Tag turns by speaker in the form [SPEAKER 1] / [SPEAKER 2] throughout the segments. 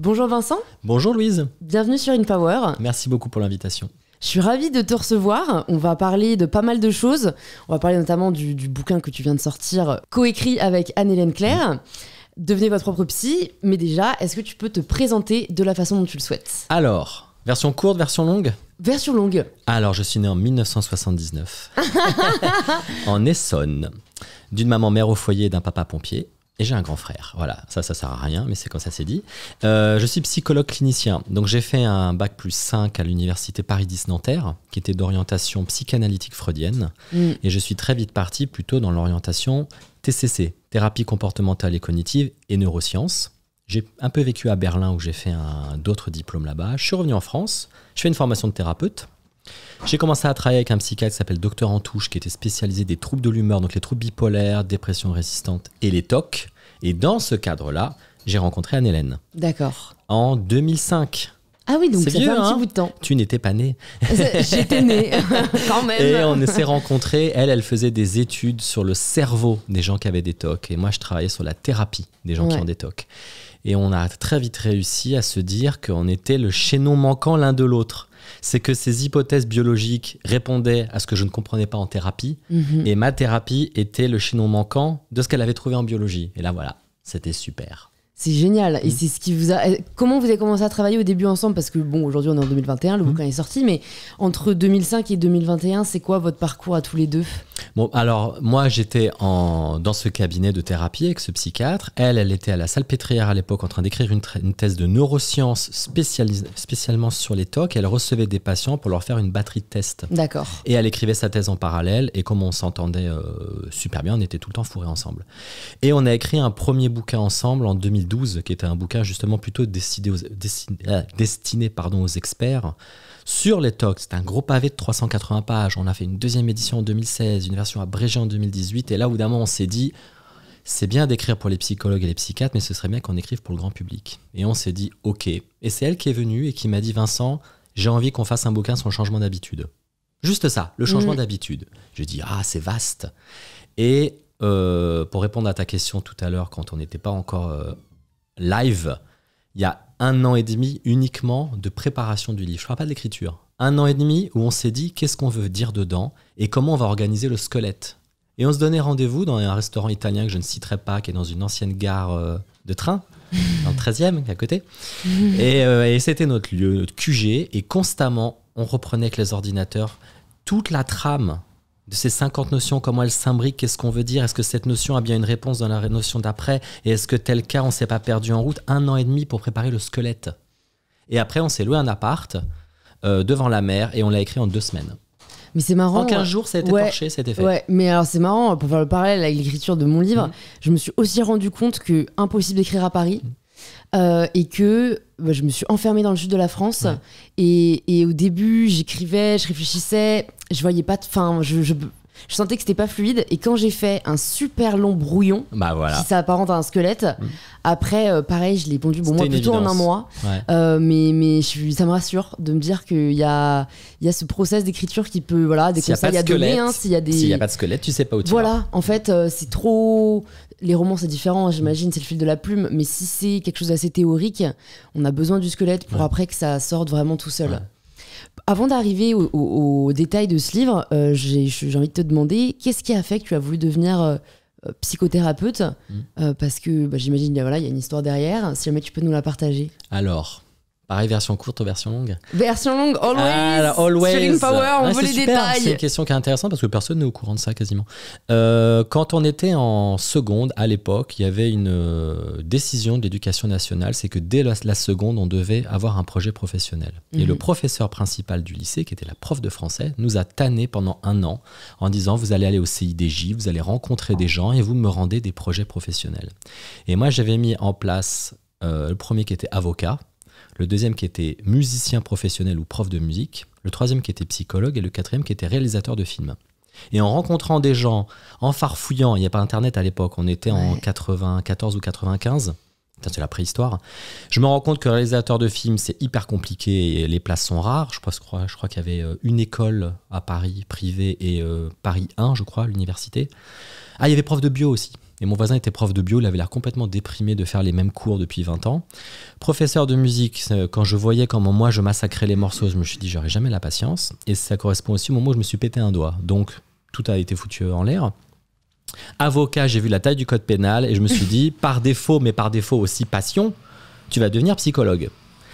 [SPEAKER 1] Bonjour Vincent. Bonjour Louise. Bienvenue sur InPower. Merci beaucoup
[SPEAKER 2] pour l'invitation.
[SPEAKER 1] Je suis ravie de te recevoir. On va parler de pas mal de choses. On va parler notamment du, bouquin que tu viens de sortir, coécrit avec Anne-Hélène Claire. Devenez votre propre psy. Mais déjà, est-ce que tu peux te présenter de la façon dont tu le souhaites
[SPEAKER 2] Alors, version courte, version longue Version longue. Alors, je suis né en 1979, en Essonne, d'une maman mère au foyer d'un papa pompier et j'ai un grand frère. Voilà, ça, ça sert à rien, mais c'est comme ça s'est dit. Euh, je suis psychologue clinicien, donc j'ai fait un bac plus 5 à l'université Paris-10-Nanterre, qui était d'orientation psychanalytique freudienne, mm. et je suis très vite parti plutôt dans l'orientation TCC, thérapie comportementale et cognitive, et neurosciences. J'ai un peu vécu à Berlin où j'ai fait d'autres diplômes là-bas. Je suis revenu en France, je fais une formation de thérapeute. J'ai commencé à travailler avec un psychiatre qui s'appelle Docteur Antouche, qui était spécialisé des troubles de l'humeur, donc les troubles bipolaires, dépression résistante et les TOC. Et dans ce cadre-là, j'ai rencontré Anne-Hélène.
[SPEAKER 1] D'accord.
[SPEAKER 2] En 2005. Ah oui, donc c'est un petit hein bout de temps. Tu n'étais pas née. J'étais née, quand même. Et on s'est rencontrés. Elle, elle faisait des études sur le cerveau des gens qui avaient des TOC. Et moi, je travaillais sur la thérapie des gens qui ont des TOC. Et on a très vite réussi à se dire qu'on était le chaînon manquant l'un de l'autre c'est que ces hypothèses biologiques répondaient à ce que je ne comprenais pas en thérapie, mhm. et ma thérapie était le chinon manquant de ce qu'elle avait trouvé en biologie. Et là, voilà, c'était super. C'est
[SPEAKER 1] génial. Et mm. c'est ce qui vous a. Eh, comment vous avez commencé à travailler au début ensemble Parce que, bon, aujourd'hui, on est en 2021, le mm. bouquin est sorti, mais entre 2005 et 2021, c'est quoi votre parcours à tous les deux
[SPEAKER 2] alors moi j'étais dans ce cabinet de thérapie avec ce psychiatre. Elle, elle était à la salpêtrière à l'époque en train d'écrire une, thèse de neurosciences spécialement sur les TOC. Elle recevait des patients pour leur faire une batterie de tests. D'accord. Et elle écrivait sa thèse en parallèle. Et comme on s'entendait euh, super bien, on était tout le temps fourrés ensemble. Et on a écrit un premier bouquin ensemble en 2012, qui était un bouquin justement plutôt destiné aux euh, experts sur les tocs. C'est un gros pavé de 380 pages. On a fait une deuxième édition en 2016, une version abrégée en 2018. Et là, évidemment, on s'est dit, c'est bien d'écrire pour les psychologues et les psychiatres, mais ce serait bien qu'on écrive pour le grand public. Et on s'est dit, ok. Et c'est elle qui est venue et qui m'a dit, Vincent, j'ai envie qu'on fasse un bouquin sur le changement d'habitude. Juste ça, le mm. changement d'habitude. J'ai dit, ah, c'est vaste. Et euh, pour répondre à ta question tout à l'heure, quand on n'était pas encore euh, live, il y a un an et demi uniquement de préparation du livre. Je ne parle pas de l'écriture. Un an et demi où on s'est dit qu'est-ce qu'on veut dire dedans et comment on va organiser le squelette. Et on se donnait rendez-vous dans un restaurant italien que je ne citerai pas, qui est dans une ancienne gare euh, de train, dans le 13e, à côté. Et, euh, et c'était notre lieu, notre QG. Et constamment, on reprenait avec les ordinateurs toute la trame de ces 50 notions, comment elles s'imbriquent, qu'est-ce qu'on veut dire, est-ce que cette notion a bien une réponse dans la notion d'après, et est-ce que tel cas, on s'est pas perdu en route, un an et demi pour préparer le squelette. Et après, on s'est loué un appart euh, devant la mer, et on l'a écrit en deux semaines. Mais c'est marrant. En 15 jours, ça a été torché, ça a fait. Ouais, mais alors c'est
[SPEAKER 1] marrant, pour faire le parallèle avec l'écriture de mon livre, mm. je me suis aussi rendu compte que impossible d'écrire à Paris. Mm. Euh, et que bah, je me suis enfermée dans le sud de la France. Et, au début, j'écrivais, je réfléchissais, je voyais pas. Enfin, je, je, je, sentais que c'était pas fluide. Et quand j'ai fait un super long brouillon, bah voilà. qui s'apparente à un squelette, mm. après, euh, pareil, je l'ai pondu. moi, plutôt en un mois. Euh, mais mais ça me rassure de me dire qu'il y a, y a ce process d'écriture qui peut. Voilà, s'il n'y a, pas de hein, squelette, s'il y a des... n'y a
[SPEAKER 2] pas de squelette, tu sais pas où tu
[SPEAKER 1] Voilà, en fait, c'est trop les romans, c'est différent, hein, j'imagine, mm. c'est le fil de la plume. Mais si c'est quelque chose d'assez théorique, on a besoin du squelette pour après que ça sorte vraiment tout seul. Avant d'arriver au, détails détail de ce livre, euh, j'ai envie de te demander qu'est-ce qui a fait que tu as voulu devenir euh, euh, psychothérapeute mm. Parce que bah, j'imagine qu'il y a une histoire derrière. Si jamais tu peux nous la partager.
[SPEAKER 2] Alors, Pareil, version courte ou version longue
[SPEAKER 1] Version longue, always. always. on veut les détails. C'est une
[SPEAKER 2] question qui est intéressante parce que personne n'est au courant de ça quasiment. Euh, quand on était en seconde à l'époque, il y avait une euh, décision de l'éducation nationale, c'est que dès la, seconde, on devait avoir un projet professionnel. Et le mhm. professeur principal du lycée, qui était la prof de français, nous a tanné pendant un an en disant vous allez aller au CIDJ, vous allez rencontrer des gens et vous me rendez des projets professionnels. Et moi, j'avais mis en place euh, le premier qui était avocat le deuxième qui était musicien professionnel ou prof de musique, le troisième qui était psychologue et le quatrième qui était réalisateur de films. Et en rencontrant des gens, en farfouillant, il n'y a pas Internet à l'époque, on était en 94 ou 95, c'est la préhistoire, je me rends compte que réalisateur de films, c'est hyper compliqué et les places sont rares. Je, crois, je crois qu'il y avait euh, une école à Paris privée et euh, Paris 1, je crois, l'université. Ah, il y avait prof de bio aussi. Et mon voisin était prof de bio, il avait l'air complètement déprimé de faire les mêmes cours depuis 20 ans. Professeur de musique, euh, quand je voyais comment moi je massacrais les morceaux, je me suis dit j'aurais jamais la patience. Et ça correspond aussi au moment où je me suis pété un doigt. Donc tout a été foutu en l'air. Avocat, j'ai vu la taille du code pénal et je me suis dit, par défaut, mais par défaut aussi passion, tu vas devenir psychologue.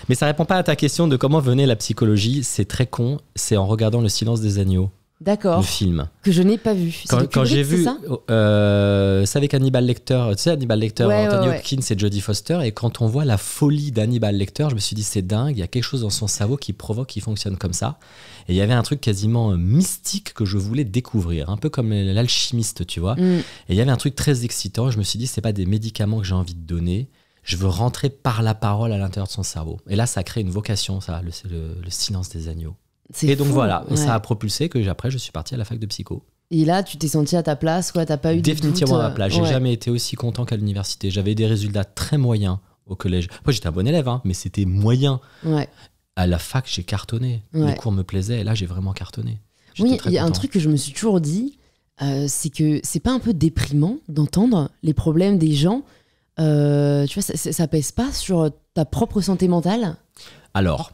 [SPEAKER 2] Mais ça répond pas à ta question de comment venait la psychologie. C'est très con, c'est en regardant le silence des agneaux. D'accord. film.
[SPEAKER 1] Que je n'ai pas vu. Quand, j'ai vu. Ça, c'est
[SPEAKER 2] oh, euh, avec Hannibal Lecter. Tu sais, Hannibal Lecter, Anthony Hopkins et Jodie Foster. Et quand on voit la folie d'Hannibal Lecter, je me suis dit, c'est dingue. Il y a quelque chose dans son cerveau qui provoque, qui fonctionne comme ça. Et il y avait un truc quasiment euh, mystique que je voulais découvrir. Un peu comme l'alchimiste, tu vois. Mm. Et il y avait un truc très excitant. Je me suis dit, c'est pas des médicaments que j'ai envie de donner. Je veux rentrer par la parole à l'intérieur de son cerveau. Et là, ça crée une vocation, ça, le silence des agneaux. Et donc voilà, ça a propulsé que après je suis parti à la fac de psycho.
[SPEAKER 1] Et là, tu t'es senti à ta place, quoi t'as pas eu définitivement à ma place. J'ai euh, jamais
[SPEAKER 2] été aussi content qu'à l'université. J'avais des résultats très moyens au collège. Moi, j'étais un bon élève, hein, mais c'était moyen. À la fac, j'ai cartonné. Les cours me plaisaient. Et là, j'ai vraiment cartonné. Oui, il y a un truc
[SPEAKER 1] que je me suis toujours dit, euh, c'est que c'est pas un peu déprimant d'entendre les problèmes des gens. Euh, tu vois, ça, ça pèse pas sur ta propre santé mentale.
[SPEAKER 2] Alors,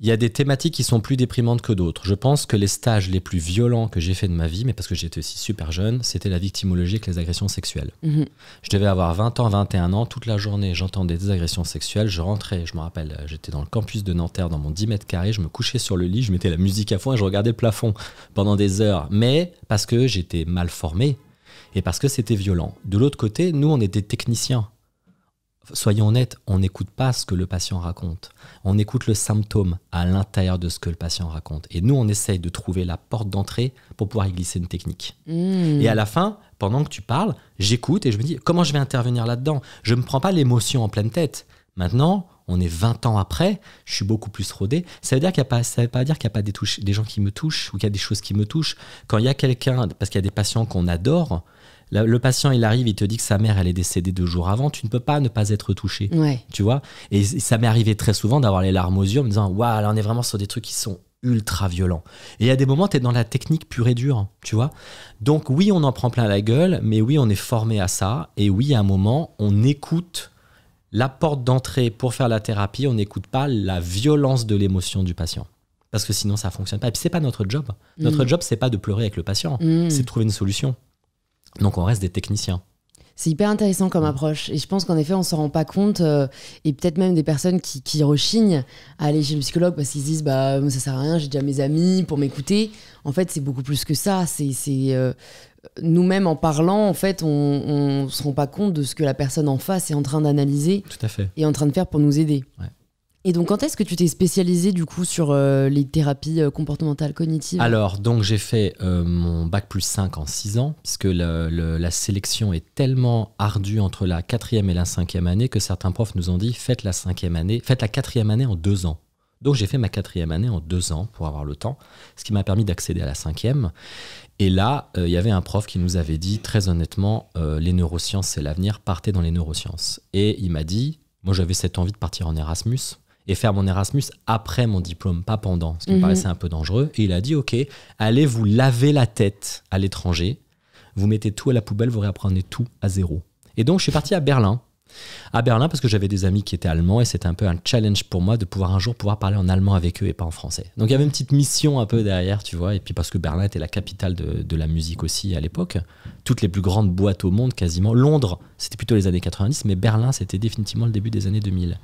[SPEAKER 2] il y a des thématiques qui sont plus déprimantes que d'autres. Je pense que les stages les plus violents que j'ai fait de ma vie, mais parce que j'étais aussi super jeune, c'était la victimologie avec les agressions sexuelles. Mhm. Je devais avoir 20 ans, 21 ans, toute la journée, j'entendais des agressions sexuelles, je rentrais, je me rappelle, euh, j'étais dans le campus de Nanterre, dans mon 10 mètres carrés, je me couchais sur le lit, je mettais la musique à fond et je regardais le plafond pendant des heures. Mais parce que j'étais mal formé et parce que c'était violent. De l'autre côté, nous, on était techniciens soyons honnêtes, on n'écoute pas ce que le patient raconte. On écoute le symptôme à l'intérieur de ce que le patient raconte. Et nous, on essaye de trouver la porte d'entrée pour pouvoir y glisser une technique.
[SPEAKER 1] Hmm. Et à la
[SPEAKER 2] fin, pendant que tu parles, j'écoute et je me dis comment je vais intervenir là-dedans. Je ne me prends pas l'émotion en pleine tête. Maintenant, on est 20 ans après, je suis beaucoup plus rodé. Ça veut dire qu'il a pas, veut pas dire qu'il n'y a pas des, touches, des gens qui me touchent ou qu'il y a des choses qui me touchent. Quand il y a quelqu'un, parce qu'il y a des patients qu'on adore, le patient, il arrive, il te dit que sa mère, elle est décédée deux jours avant, tu ne peux pas ne pas être touché. Tu vois Et ça m'est arrivé très souvent d'avoir les larmes aux yeux en me disant Waouh, là, on est vraiment sur des trucs qui sont ultra violents. » Et il y a des moments, tu es dans la technique pure et dure, tu vois. Donc oui, on en prend plein la gueule, mais oui, on est formé à ça. Et oui, à un moment, on écoute la porte d'entrée pour faire la thérapie, on n'écoute pas la violence de l'émotion du patient. Parce que sinon, ça fonctionne pas. Et puis, c'est pas notre job. Notre mm. job, c'est pas de pleurer avec le patient, mm. c'est de trouver une solution. Donc on reste des techniciens.
[SPEAKER 1] C'est hyper intéressant comme mm. approche. Et je pense qu'en effet, on s'en rend pas compte. Euh, et peut-être même des personnes qui, rechignent à aller chez le psychologue parce qu'ils disent bah, ça sert à rien, j'ai déjà mes amis pour m'écouter. En fait, c'est beaucoup plus que ça. C'est euh, nous-mêmes en parlant, en fait, on, ne se rend pas compte de ce que la personne en face est en train d'analyser. Et en train de faire pour nous aider. Et donc, quand est-ce que tu t'es spécialisé du coup sur euh, les thérapies euh, comportementales cognitives Alors,
[SPEAKER 2] donc j'ai fait euh, mon bac plus 5 en 6 ans, puisque la sélection est tellement ardue entre la 4 4e et la cinquième année que certains profs nous ont dit faites la cinquième année, faites la quatrième année en deux ans. Donc j'ai fait ma quatrième année en deux ans pour avoir le temps, ce qui m'a permis d'accéder à la cinquième. Et là, il y avait un prof qui nous avait dit, très honnêtement, les neurosciences, c'est l'avenir, partez dans les neurosciences. Et il m'a dit, moi j'avais cette envie de partir en Erasmus, et faire mon Erasmus après mon diplôme, pas pendant, ce qui me mhm. paraissait un peu dangereux. Et il a dit, OK, allez vous laver la tête à l'étranger, vous mettez tout à la poubelle, vous réapprenez tout à zéro. Et donc, je suis parti à Berlin à Berlin parce que j'avais des amis qui étaient allemands et c'était un peu un challenge pour moi de pouvoir un jour pouvoir parler en allemand avec eux et pas en français. Donc il y avait une petite mission un peu derrière, tu vois, et puis parce que Berlin était la capitale de, de la musique aussi à l'époque, toutes les plus grandes boîtes au monde quasiment, Londres c'était plutôt les années 90, mais Berlin c'était définitivement le début des années 2000.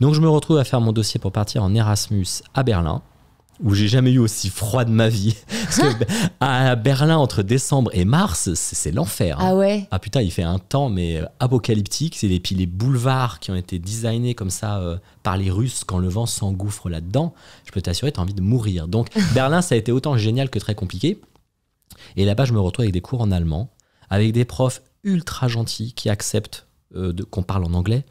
[SPEAKER 2] Donc je me retrouve à faire mon dossier pour partir en Erasmus à Berlin où j'ai jamais eu aussi froid de ma vie. Parce que à Berlin, entre décembre et mars, c'est l'enfer. Hein. Ah ouais Ah putain, il fait un temps, mais euh, apocalyptique. C'est les, puis les boulevards qui ont été designés comme ça euh, par les Russes quand le vent s'engouffre là-dedans. Je peux t'assurer, t'as envie de mourir. Donc Berlin, ça a été autant génial que très compliqué. Et là-bas, je me retrouve avec des cours en allemand, avec des profs ultra gentils qui acceptent euh, qu'on parle en anglais,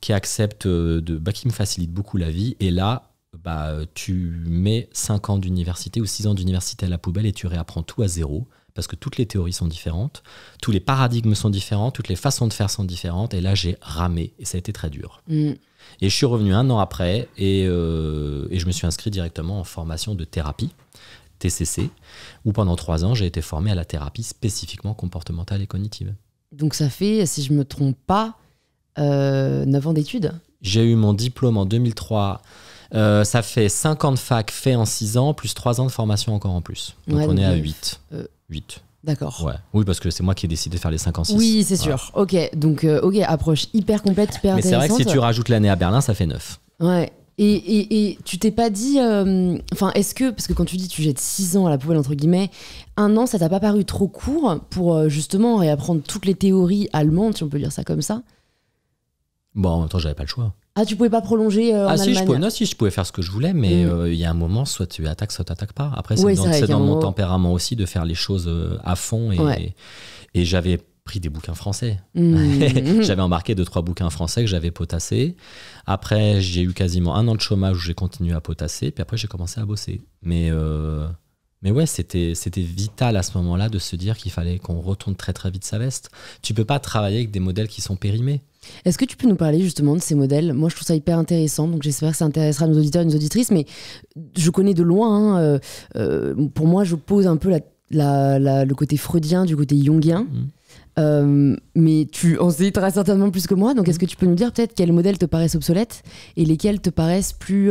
[SPEAKER 2] qui acceptent de, bah, qui me facilitent beaucoup la vie. Et là, bah, tu mets 5 ans d'université ou 6 ans d'université à la poubelle et tu réapprends tout à zéro parce que toutes les théories sont différentes, tous les paradigmes sont différents, toutes les façons de faire sont différentes. Et là, j'ai ramé et ça a été très dur. Mm. Et je suis revenu un an après euh, et, je me suis inscrit directement en formation de thérapie, TCC, où pendant 3 ans, j'ai été formé à la thérapie spécifiquement comportementale et cognitive.
[SPEAKER 1] Donc ça fait, si je ne me trompe pas, euh, 9 ans d'études
[SPEAKER 2] J'ai eu mon diplôme en 2003 euh, ça fait 50 fac fait en 6 ans, plus 3 ans de formation encore en plus. Donc on est à 8. 8. Euh, d'accord. Oui, parce que c'est moi qui ai décidé de faire les 5 ans 6. Oui, c'est sûr.
[SPEAKER 1] Ok, donc euh, ok, approche hyper complète, hyper Mais c'est vrai que si tu
[SPEAKER 2] rajoutes l'année à Berlin, ça fait 9.
[SPEAKER 1] Ouais. Et, et, et tu t'es pas dit. Enfin, est-ce que. Parce que quand tu dis tu jettes 6 ans à la poubelle, entre guillemets, un an, ça t'a pas paru trop court pour justement réapprendre toutes les théories allemandes, si on peut dire ça comme ça
[SPEAKER 2] Bon, en même temps, j'avais pas le choix.
[SPEAKER 1] Ah, tu pouvais pas prolonger euh, en ah, si, je pouvais,
[SPEAKER 2] si, je pouvais faire ce que je voulais, mais mm. euh, il y a un moment, soit tu attaques, soit tu attaques pas. Après, c'est dans, mon tempérament aussi de faire les choses euh, à fond. Et, et, j'avais pris des bouquins français. Mm. j'avais embarqué deux, trois bouquins français que j'avais potassés. Après, j'ai eu quasiment un an de chômage où j'ai continué à potasser. Puis après, j'ai commencé à bosser. Mais, mais ouais, c'était vital à ce moment-là de se dire qu'il fallait qu'on retourne très, très vite sa veste. Tu peux pas travailler avec des modèles qui sont périmés.
[SPEAKER 1] Est-ce que tu peux nous parler justement de ces modèles Moi, je trouve ça hyper intéressant, donc j'espère que ça intéressera nos auditeurs et nos auditrices, mais je connais de loin. Hein, euh, euh, pour moi, je pose un peu le côté freudien du côté jungien. Mmh. Euh, mais tu en très certainement plus que moi, donc est-ce mmh. que tu peux nous dire peut-être quels modèles te paraissent obsolètes et lesquels te paraissent plus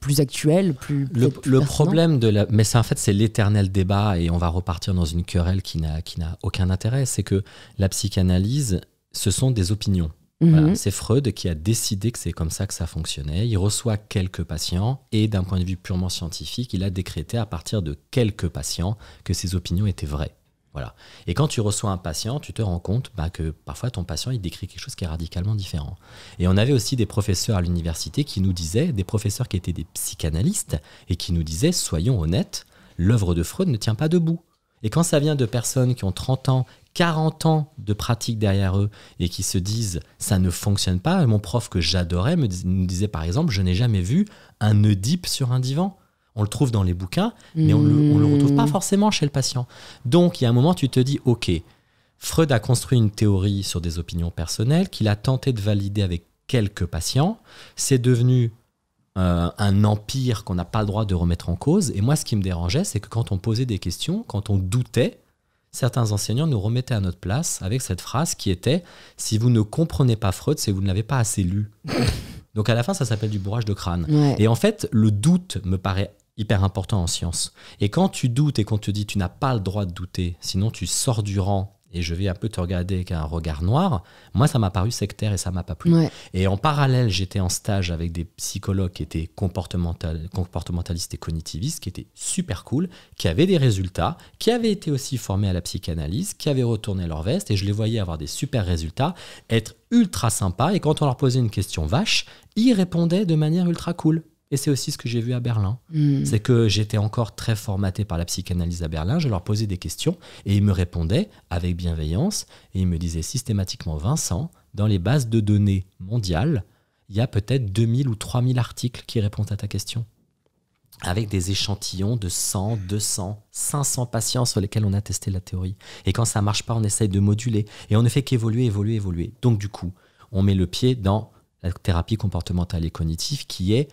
[SPEAKER 1] plus actuel, plus. Le, problème
[SPEAKER 2] de la. Mais en fait, c'est l'éternel débat et on va repartir dans une querelle qui n'a aucun intérêt. C'est que la psychanalyse ce sont des opinions. Mhm. C'est Freud qui a décidé que c'est comme ça que ça fonctionnait. Il reçoit quelques patients et d'un point de vue purement scientifique, il a décrété à partir de quelques patients que ses opinions étaient vraies. Voilà. Et quand tu reçois un patient, tu te rends compte bah, que parfois ton patient il décrit quelque chose qui est radicalement différent. Et on avait aussi des professeurs à l'université qui nous disaient, des professeurs qui étaient des psychanalystes et qui nous disaient, soyons honnêtes, l'œuvre de Freud ne tient pas debout. Et quand ça vient de personnes qui ont 30 ans, 40 ans de pratique derrière eux et qui se disent ça ne fonctionne pas. mon prof que j'adorais me disait par exemple je n'ai jamais vu un Oedipe sur un divan. On le trouve dans les bouquins, mais on ne le, retrouve pas mmh. forcément chez le patient. Donc il y a un moment tu te dis ok, Freud a construit une théorie sur des opinions personnelles qu'il a tenté de valider avec quelques patients. C'est devenu euh, un empire qu'on n'a pas le droit de remettre en cause. Et moi ce qui me dérangeait c'est que quand on posait des questions, quand on doutait, certains enseignants nous remettaient à notre place avec cette phrase qui était Si vous ne comprenez pas Freud, c'est vous ne l'avez pas assez lu. Donc à la fin, ça s'appelle du bourrage de crâne. Et en fait, le doute me paraît hyper important en science. Et quand tu doutes et qu'on te dit tu n'as pas le droit de douter, sinon tu sors du rang et je vais un peu te regarder avec un regard noir, moi ça m'a paru sectaire et ça m'a pas plu. Et en parallèle, j'étais en stage avec des psychologues qui étaient comportementalistes et cognitivistes, qui étaient super cool, qui avaient des résultats, qui avaient été aussi formés à la psychanalyse, qui avaient retourné leur veste, et je les voyais avoir des super résultats, être ultra sympas, et quand on leur posait une question vache, ils répondaient de manière ultra cool. Et c'est aussi ce que j'ai vu à Berlin. Hmm. C'est que j'étais encore très formaté par la psychanalyse à Berlin. Je leur posais des questions et ils me répondaient avec bienveillance. Et ils me disaient systématiquement, Vincent, dans les bases de données mondiales, il y a peut-être 2000 ou 3000 articles qui répondent à ta question. Avec des échantillons de 100, 200, 500 patients sur lesquels on a testé la théorie. Et quand ça marche pas, on essaye de moduler. Et on ne fait qu'évoluer, évoluer, évoluer. Donc du coup, on met le pied dans la thérapie comportementale et cognitive qui est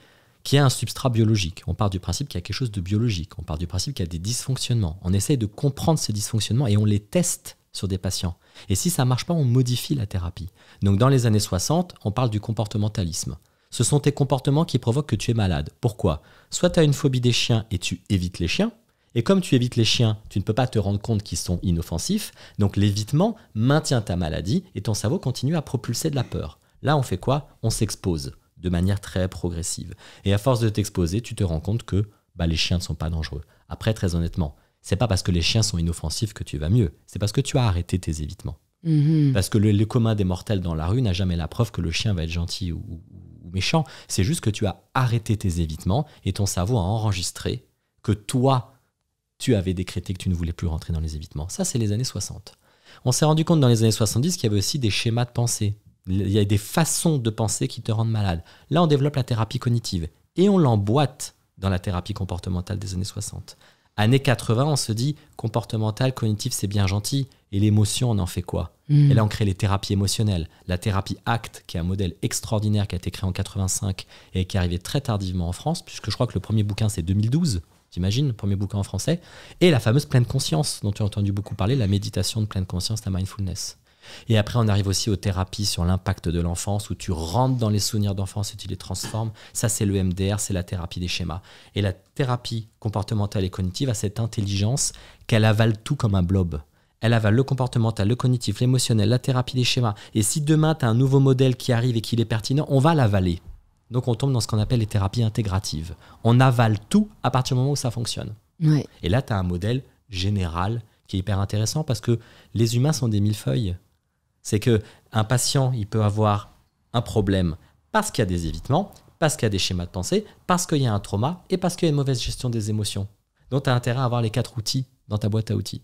[SPEAKER 2] qui a un substrat biologique. On part du principe qu'il y a quelque chose de biologique, on part du principe qu'il y a des dysfonctionnements. On essaye de comprendre ces dysfonctionnements et on les teste sur des patients. Et si ça ne marche pas, on modifie la thérapie. Donc dans les années 60, on parle du comportementalisme. Ce sont tes comportements qui provoquent que tu es malade. Pourquoi Soit tu as une phobie des chiens et tu évites les chiens, et comme tu évites les chiens, tu ne peux pas te rendre compte qu'ils sont inoffensifs, donc l'évitement maintient ta maladie et ton cerveau continue à propulser de la peur. Là, on fait quoi On s'expose de manière très progressive. Et à force de t'exposer, tu te rends compte que bah, les chiens ne sont pas dangereux. Après, très honnêtement, c'est pas parce que les chiens sont inoffensifs que tu vas mieux, c'est parce que tu as arrêté tes évitements. Mm-hmm. Parce que le, commun des mortels dans la rue n'a jamais la preuve que le chien va être gentil ou, ou méchant. C'est juste que tu as arrêté tes évitements et ton cerveau a enregistré que toi, tu avais décrété que tu ne voulais plus rentrer dans les évitements. Ça, c'est les années 60. On s'est rendu compte dans les années 70 qu'il y avait aussi des schémas de pensée, il y a des façons de penser qui te rendent malade. Là, on développe la thérapie cognitive et on l'emboîte dans la thérapie comportementale des années 60. Années 80, on se dit comportemental, cognitif, c'est bien gentil. Et l'émotion, on en fait quoi hmm. Et là, on crée les thérapies émotionnelles. La thérapie ACT, qui est un modèle extraordinaire qui a été créé en 85 et qui est arrivé très tardivement en France, puisque je crois que le premier bouquin, c'est 2012. j'imagine, le premier bouquin en français. Et la fameuse pleine conscience, dont tu as entendu beaucoup parler, la méditation de pleine conscience, la mindfulness. Et après, on arrive aussi aux thérapies sur l'impact de l'enfance, où tu rentres dans les souvenirs d'enfance et tu les transformes. Ça, c'est le MDR, c'est la thérapie des schémas. Et la thérapie comportementale et cognitive a cette intelligence qu'elle avale tout comme un blob. Elle avale le comportemental, le cognitif, l'émotionnel, la thérapie des schémas. Et si demain, tu as un nouveau modèle qui arrive et qu'il est pertinent, on va l'avaler. Donc on tombe dans ce qu'on appelle les thérapies intégratives. On avale tout à partir du moment où ça fonctionne. Et là, tu as un modèle général qui est hyper intéressant parce que les humains sont des millefeuilles. C'est que un patient, il peut avoir un problème parce qu'il y a des évitements, parce qu'il y a des schémas de pensée, parce qu'il y a un trauma et parce qu'il y a une mauvaise gestion des émotions. Donc tu as intérêt à avoir les quatre outils dans ta boîte à outils.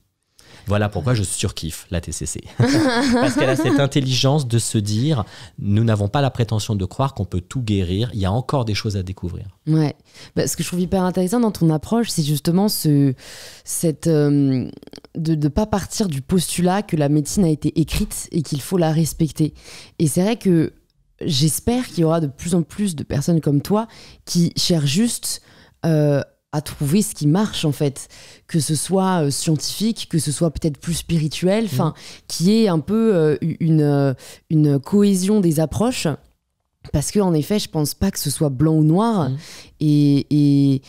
[SPEAKER 2] Voilà pourquoi je surkiffe la TCC. Parce qu'elle a cette intelligence de se dire, nous n'avons pas la prétention de croire qu'on peut tout guérir, il y a encore des choses à découvrir.
[SPEAKER 1] Ouais. Bah, ce que je trouve hyper intéressant dans ton approche, c'est justement ce, cette, euh, de ne pas partir du postulat que la médecine a été écrite et qu'il faut la respecter. Et c'est vrai que j'espère qu'il y aura de plus en plus de personnes comme toi qui cherchent juste... Euh, à trouver ce qui marche en fait, que ce soit euh, scientifique, que ce soit peut-être plus spirituel, enfin, mmh. qui est un peu euh, une, euh, une cohésion des approches. Parce que en effet, je pense pas que ce soit blanc ou noir. Mmh. Et,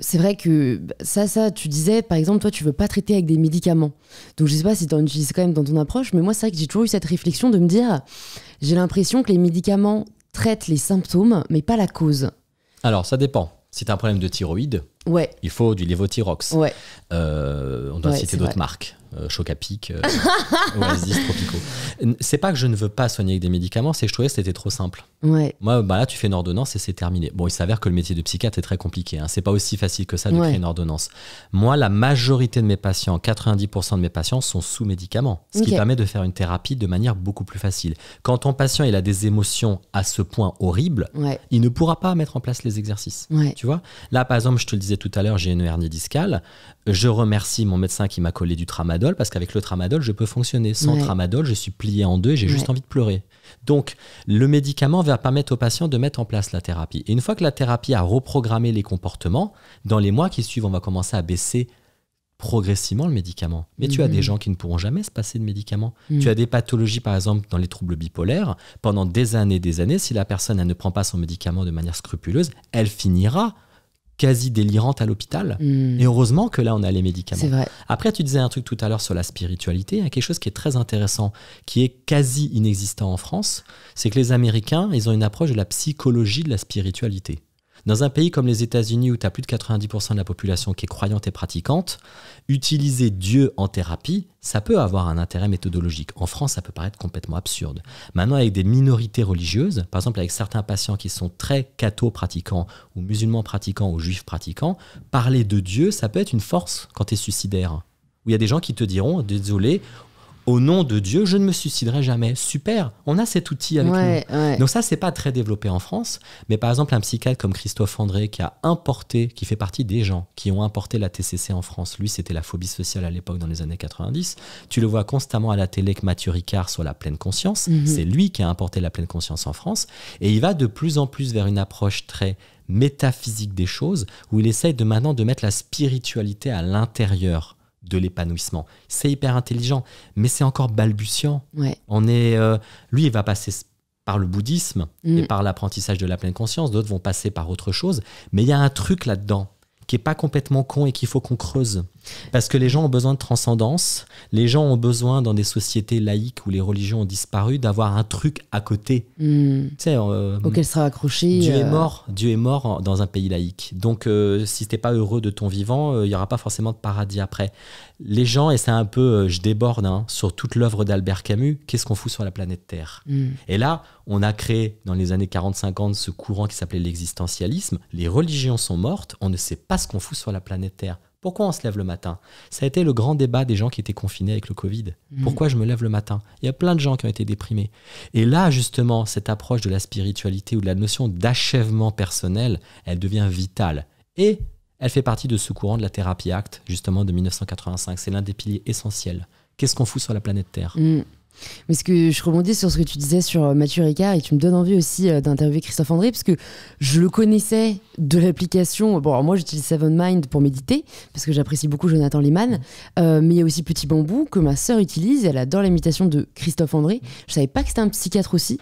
[SPEAKER 1] c'est vrai que bah, ça, ça, tu disais, par exemple, toi, tu veux pas traiter avec des médicaments. Donc je sais pas si tu en utilises quand même dans ton approche, mais moi, c'est vrai que j'ai toujours eu cette réflexion de me dire, j'ai l'impression que les médicaments traitent les symptômes, mais pas la cause.
[SPEAKER 2] Alors ça dépend. Si tu un problème de thyroïde, ouais. il faut du Levothyrox. Euh, on doit citer d'autres marques. Euh, choc à pic, euh, C'est pas que je ne veux pas soigner avec des médicaments, c'est que je trouvais que c'était trop simple. Ouais. Moi, bah là, tu fais une ordonnance et c'est terminé. Bon, il s'avère que le métier de psychiatre est très compliqué. Hein. C'est pas aussi facile que ça de créer une ordonnance. Moi, la majorité de mes patients, 90% de mes patients, sont sous médicaments, ce qui permet de faire une thérapie de manière beaucoup plus facile. Quand ton patient il a des émotions à ce point horrible, il ne pourra pas mettre en place les exercices. Tu vois Là, par exemple, je te le disais tout à l'heure, j'ai une hernie discale. Je remercie mon médecin qui m'a collé du tramadol parce qu'avec le tramadol, je peux fonctionner. Sans tramadol, je suis plié en deux et j'ai juste envie de pleurer. Donc, le médicament va permettre au patient de mettre en place la thérapie. Et une fois que la thérapie a reprogrammé les comportements, dans les mois qui suivent, on va commencer à baisser progressivement le médicament. Mais tu as des mhm. gens qui ne pourront jamais se passer de médicament. Tu mhm. as des pathologies, par exemple, dans les troubles bipolaires. Pendant des années et des années, si la personne ne prend pas son médicament de manière scrupuleuse, elle finira quasi délirante à l'hôpital. Hmm. Et heureusement que là, on a les médicaments. Vrai. Après, tu disais un truc tout à l'heure sur la spiritualité. Il y a quelque chose qui est très intéressant, qui est quasi inexistant en France. C'est que les Américains, ils ont une approche de la psychologie de la spiritualité. Dans un pays comme les États-Unis, où tu as plus de 90% de la population qui est croyante et pratiquante, utiliser Dieu en thérapie, ça peut avoir un intérêt méthodologique. En France, ça peut paraître complètement absurde. Maintenant, avec des minorités religieuses, par exemple avec certains patients qui sont très catho pratiquants ou musulmans pratiquants ou juifs pratiquants, parler de Dieu, ça peut être une force quand tu es suicidaire. Où il y a des gens qui te diront, désolé, au nom de Dieu, je ne me suiciderai jamais. Super, on a cet outil avec nous. Donc ça, c'est pas très développé en France, mais par exemple un psychiatre comme Christophe André qui a importé, qui fait partie des gens qui ont importé la TCC en France. Lui, c'était la phobie sociale à l'époque dans les années 90. Tu le vois constamment à la télé que Mathieu Ricard sur la pleine conscience. Mhm. C'est lui qui a importé la pleine conscience en France, et il va de plus en plus vers une approche très métaphysique des choses, où il essaye de maintenant de mettre la spiritualité à l'intérieur de l'épanouissement. C'est hyper intelligent, mais c'est encore balbutiant. On est, euh, lui, il va passer par le bouddhisme mm. et par l'apprentissage de la pleine conscience. D'autres vont passer par autre chose, mais il y a un truc là-dedans qui est pas complètement con et qu'il faut qu'on creuse. Parce que les gens ont besoin de transcendance, les gens ont besoin dans des sociétés laïques où les religions ont disparu d'avoir un truc à côté. Hmm. Tu sais, euh, Auquel
[SPEAKER 1] sera accroché. Dieu est euh, mort,
[SPEAKER 2] Dieu est mort dans un pays laïque. Donc si euh, si t'es pas heureux de ton vivant, il n'y aura pas forcément de paradis après. Les gens, et c'est un peu, je déborde hein, sur toute l'œuvre d'Albert Camus, qu'est-ce qu'on fout sur la planète Terre hmm. Et là, on a créé dans les années 40-50 ce courant qui s'appelait l'existentialisme. Les religions sont mortes, on ne sait pas ce qu'on fout sur la planète Terre. Pourquoi on se lève le matin Ça a été le grand débat des gens qui étaient confinés avec le Covid. Mm. Pourquoi je me lève le matin Il y a plein de gens qui ont été déprimés. Et là, justement, cette approche de la spiritualité ou de la notion d'achèvement personnel, elle devient vitale. Et elle fait partie de ce courant de la thérapie acte, justement, de 1985. C'est l'un des piliers essentiels. Qu'est-ce qu'on fout sur la planète Terre
[SPEAKER 1] mm. Mais ce que je rebondis sur ce que tu disais sur euh, Mathieu Ricard et tu me donnes envie aussi euh, d'interviewer Christophe André parce que je le connaissais de l'application. Bon, alors moi j'utilise Seven Mind pour méditer parce que j'apprécie beaucoup Jonathan Lehman, euh, mais il y a aussi Petit Bambou que ma sœur utilise. Elle adore l'imitation de Christophe André. Je savais pas que c'était un psychiatre aussi.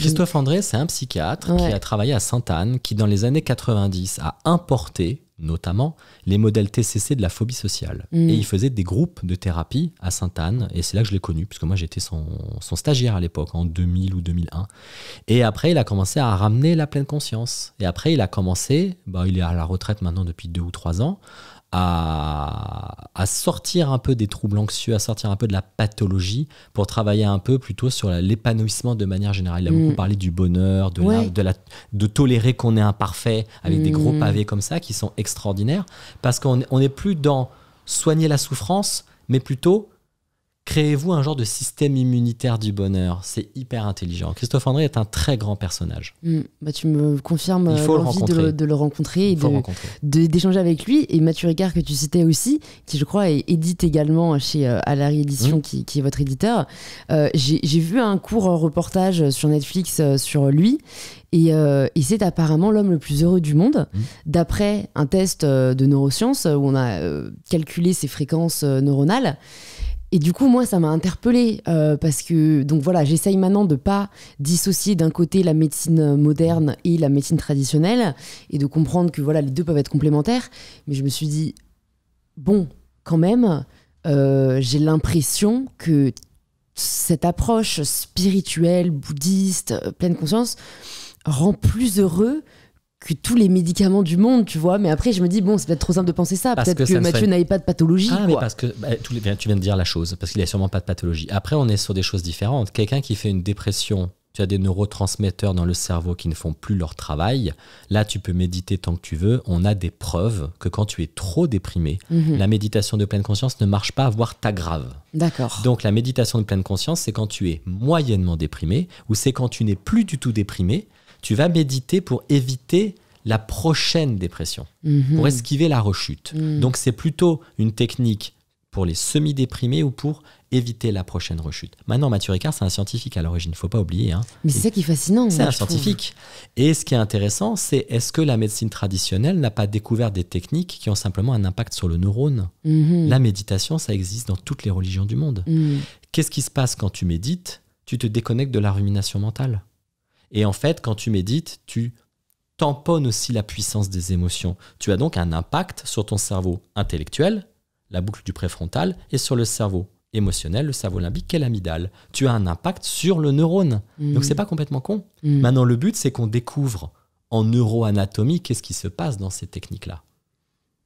[SPEAKER 2] Christophe André, c'est un psychiatre qui a travaillé à Sainte-Anne, qui dans les années 90 a importé notamment les modèles TCC de la phobie sociale. Mm. Et il faisait des groupes de thérapie à Sainte-Anne, et c'est là que je l'ai connu, puisque moi j'étais son, son, stagiaire à l'époque, en 2000 ou 2001. Et après, il a commencé à ramener la pleine conscience. Et après, il a commencé, bah, il est à la retraite maintenant depuis deux ou trois ans, à, sortir un peu des troubles anxieux, à sortir un peu de la pathologie pour travailler un peu plutôt sur l'épanouissement de manière générale. Il a mm. beaucoup parlé du bonheur, de, de, tolérer qu'on est imparfait avec des gros mm. pavés comme ça qui sont extraordinaires parce qu'on n'est plus dans soigner la souffrance, mais plutôt Créez-vous un genre de système immunitaire du bonheur. C'est hyper intelligent. Christophe André est un très grand personnage.
[SPEAKER 1] Mm. bah tu me confirmes euh, l'envie de, de, le rencontrer et d'échanger avec lui. Et Mathieu Ricard, que tu citais aussi, qui je crois est, édite également chez euh, Alary Édition, mm. qui, est votre éditeur. Euh, j'ai vu un court reportage sur Netflix euh, sur lui. Et, c'est apparemment l'homme le plus heureux du monde, mm. d'après un test de neurosciences où on a calculé ses fréquences neuronales. Et du coup, moi, ça m'a interpellée euh, parce que, donc voilà, j'essaye maintenant de pas dissocier d'un côté la médecine moderne et la médecine traditionnelle et de comprendre que voilà, les deux peuvent être complémentaires. Mais je me suis dit, bon, quand même, euh, j'ai l'impression que cette approche spirituelle, bouddhiste, euh, pleine conscience, rend plus heureux que tous les médicaments du monde, tu vois. Mais après, je me dis, bon, c'est peut-être trop simple de penser ça. Peut-être que, Mathieu n'avait pas de pathologie. Ah, mais parce
[SPEAKER 2] que bah, tu viens de dire la chose, parce qu'il a sûrement pas de pathologie. Après, on est sur des choses différentes. Quelqu'un qui fait une dépression, tu as des neurotransmetteurs dans le cerveau qui ne font plus leur travail. Là, tu peux méditer tant que tu veux. On a des preuves que quand tu es trop déprimé, mhm. la méditation de pleine conscience ne marche pas, voire t'aggrave. D'accord. Donc la méditation de pleine conscience, c'est quand tu es moyennement déprimé ou c'est quand tu n'es plus du tout déprimé tu vas méditer pour éviter la prochaine dépression, mhm. pour esquiver la rechute. Mhm. Donc c'est plutôt une technique pour les semi-déprimés ou pour éviter la prochaine rechute. Maintenant, Mathieu Ricard, c'est un scientifique à l'origine, il ne faut pas oublier. Hein. Mais c'est ça qui
[SPEAKER 1] est fascinant. C'est un scientifique.
[SPEAKER 2] Et ce qui est intéressant, c'est est-ce que la médecine traditionnelle n'a pas découvert des techniques qui ont simplement un impact sur le neurone mhm. La méditation, ça existe dans toutes les religions du monde. Qu'est-ce qui se passe quand tu médites Tu te déconnectes de la rumination mentale. Et en fait, quand tu médites, tu tamponnes aussi la puissance des émotions. Tu as donc un impact sur ton cerveau intellectuel, la boucle du préfrontal, et sur le cerveau émotionnel, le cerveau limbique et l'amidale. Tu as un impact sur le neurone. Donc, mhm. Donc c'est pas complètement con. Mhm. Maintenant, le but, c'est qu'on découvre en neuroanatomie qu'est-ce qui se passe dans ces techniques-là.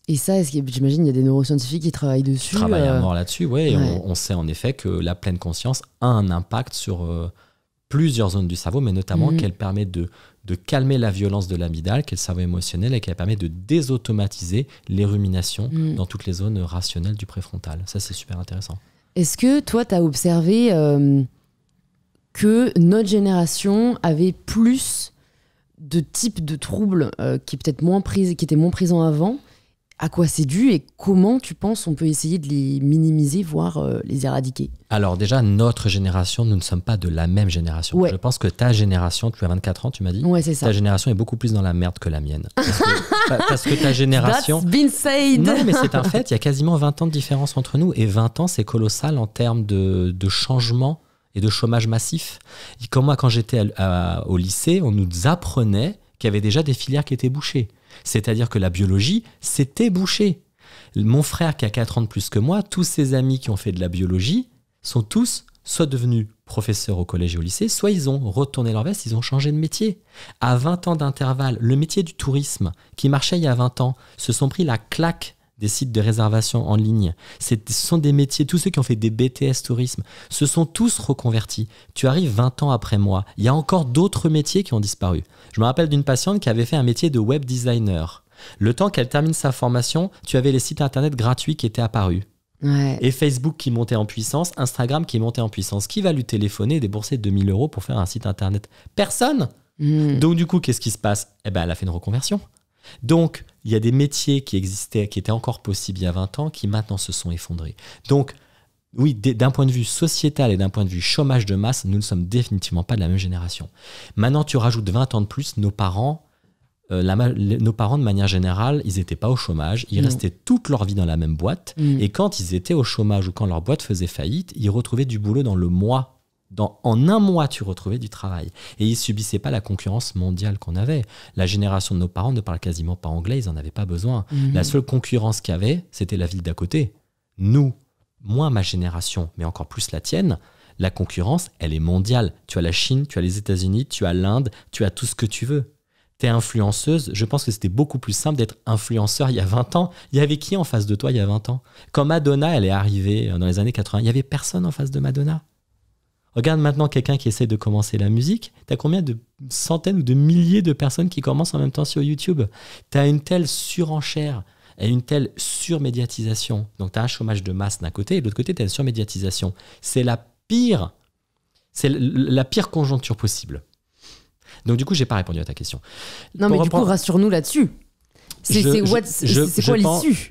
[SPEAKER 1] Et ça, j'imagine, il y a des neuroscientifiques qui travaillent dessus. Travaillent à euh, mort là-dessus, oui. On,
[SPEAKER 2] sait en effet que la pleine conscience a un impact sur euh, plusieurs zones du cerveau, mais notamment mm. qu'elle permet de, calmer la violence de l'amidale, qu'elle est le cerveau émotionnel, et qu'elle permet de désautomatiser les ruminations mm. dans toutes les zones rationnelles du préfrontal. Ça, c'est super intéressant.
[SPEAKER 1] Est-ce que toi, tu as observé euh, que notre génération avait plus de types de troubles euh, qui, peut-être moins qui étaient moins présents avant à quoi c'est dû et comment tu penses on peut essayer de les minimiser, voire euh, les éradiquer
[SPEAKER 2] Alors déjà, notre génération, nous ne sommes pas de la même génération. Je pense que ta génération, tu as 24 ans, tu m'as dit c'est Ta génération est beaucoup plus dans la merde que la mienne. Parce que, ta génération... That's
[SPEAKER 1] mais c'est un fait,
[SPEAKER 2] il y a quasiment 20 ans de différence entre nous. Et 20 ans, c'est colossal en termes de, de changement et de chômage massif. Et comme moi, quand j'étais au lycée, on nous apprenait qu'il y avait déjà des filières qui étaient bouchées. C'est-à-dire que la biologie, s'est bouchée. Mon frère qui a 4 ans de plus que moi, tous ses amis qui ont fait de la biologie sont tous soit devenus professeurs au collège et au lycée, soit ils ont retourné leur veste, ils ont changé de métier. À 20 ans d'intervalle, le métier du tourisme qui marchait il y a 20 ans se sont pris la claque des sites de réservation en ligne. Ce sont des métiers, tous ceux qui ont fait des BTS tourisme, se sont tous reconvertis. Tu arrives 20 ans après moi. Il y a encore d'autres métiers qui ont disparu. Je me rappelle d'une patiente qui avait fait un métier de web designer. Le temps qu'elle termine sa formation, tu avais les sites internet gratuits qui étaient apparus. Et Facebook qui montait en puissance, Instagram qui montait en puissance. Qui va lui téléphoner et débourser 2000 euros pour faire un site internet Personne hmm. Donc, du coup, qu'est-ce qui se passe Eh ben, elle a fait une reconversion. Donc, il y a des métiers qui existaient, qui étaient encore possibles il y a 20 ans, qui maintenant se sont effondrés. Donc, oui, d'un point de vue sociétal et d'un point de vue chômage de masse, nous ne sommes définitivement pas de la même génération. Maintenant, tu rajoutes 20 ans de plus, nos parents, euh, nos parents de manière générale, ils n'étaient pas au chômage, ils restaient toute leur vie dans la même boîte, mm. et quand ils étaient au chômage ou quand leur boîte faisait faillite, ils retrouvaient du boulot dans le mois en un mois, tu retrouvais du travail. Et ils subissaient pas la concurrence mondiale qu'on avait. La génération de nos parents ne parle quasiment pas anglais, ils n'en avaient pas besoin. La mhm. seule concurrence qu'il y avait, c'était la ville d'à côté. Nous, moi ma génération, mais encore plus la tienne, la concurrence, elle est mondiale. Tu as la Chine, tu as les États-Unis, tu as l'Inde, tu as tout ce que tu veux. tu es influenceuse, je pense que c'était beaucoup plus simple d'être influenceur il y a 20 ans. Il y avait qui en face de toi il y a 20 ans Quand Madonna, elle est arrivée euh, dans les années 80, il y avait personne en face de Madonna. Regarde maintenant quelqu'un qui essaie de commencer la musique. T'as combien de centaines ou de milliers de personnes qui commencent en même temps sur YouTube T'as une telle surenchère et une telle surmédiatisation. Donc t'as un chômage de masse d'un côté et de l'autre côté t'as une surmédiatisation. C'est la pire, c'est la pire conjoncture possible. Donc du coup j'ai pas répondu à ta question. Non mais du coup
[SPEAKER 1] rassure-nous là-dessus. C'est quoi l'issue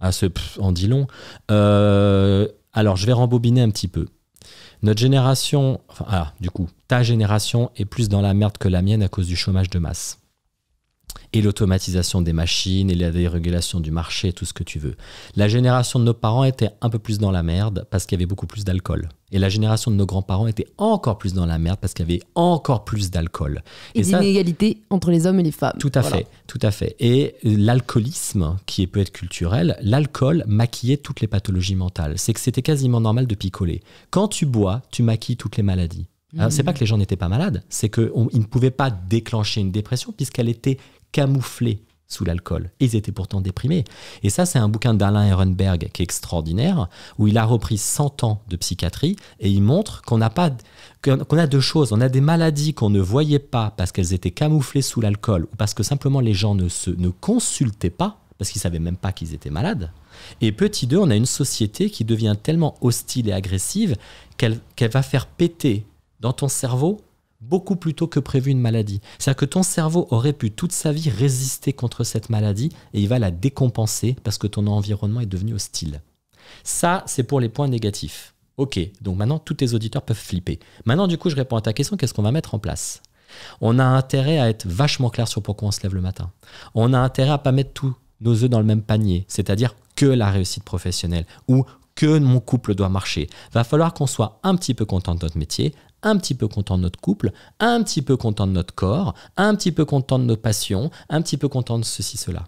[SPEAKER 2] ah, ce dit long. Euh, alors, je vais rembobiner un petit peu. Notre génération, enfin, ah, du coup, ta génération est plus dans la merde que la mienne à cause du chômage de masse et l'automatisation des machines et la dérégulation du marché, tout ce que tu veux. La génération de nos parents était un peu plus dans la merde parce qu'il y avait beaucoup plus d'alcool. Et la génération de nos grands-parents était encore plus dans la merde parce qu'il y avait encore plus d'alcool. Et, et entre les hommes et les femmes. Tout à fait, tout à fait. Et l'alcoolisme, qui peut être culturel, l'alcool maquillait toutes les pathologies mentales. C'est que c'était quasiment normal de picoler. Quand tu bois, tu maquilles toutes les maladies. Hein, c'est pas mhm. que les gens n'étaient pas malades, c'est qu'ils ne pouvaient pas déclencher une dépression puisqu'elle était camouflés sous l'alcool. Ils étaient pourtant déprimés. Et ça, c'est un bouquin d'Alain Ehrenberg qui est extraordinaire, où il a repris 100 ans de psychiatrie et il montre qu'on a, pas, qu'on a deux choses. On a des maladies qu'on ne voyait pas parce qu'elles étaient camouflées sous l'alcool ou parce que simplement les gens ne, se, ne consultaient pas parce qu'ils ne savaient même pas qu'ils étaient malades. Et petit 2, on a une société qui devient tellement hostile et agressive qu'elle va faire péter dans ton cerveau beaucoup plus tôt que prévu une maladie. C'est-à-dire que ton cerveau aurait pu toute sa vie résister contre cette maladie et il va la décompenser parce que ton environnement est devenu hostile. Ça, c'est pour les points négatifs. Ok, donc maintenant, tous tes auditeurs peuvent flipper. Maintenant, du coup, je réponds à ta question, qu'est-ce qu'on va mettre en place On a intérêt à être vachement clair sur pourquoi on se lève le matin. On a intérêt à pas mettre tous nos œufs dans le même panier, c'est-à-dire que la réussite professionnelle ou que mon couple doit marcher. Va falloir qu'on soit un petit peu content de notre métier, un petit peu content de notre couple, un petit peu content de notre corps, un petit peu content de nos passions, un petit peu content de ceci, cela.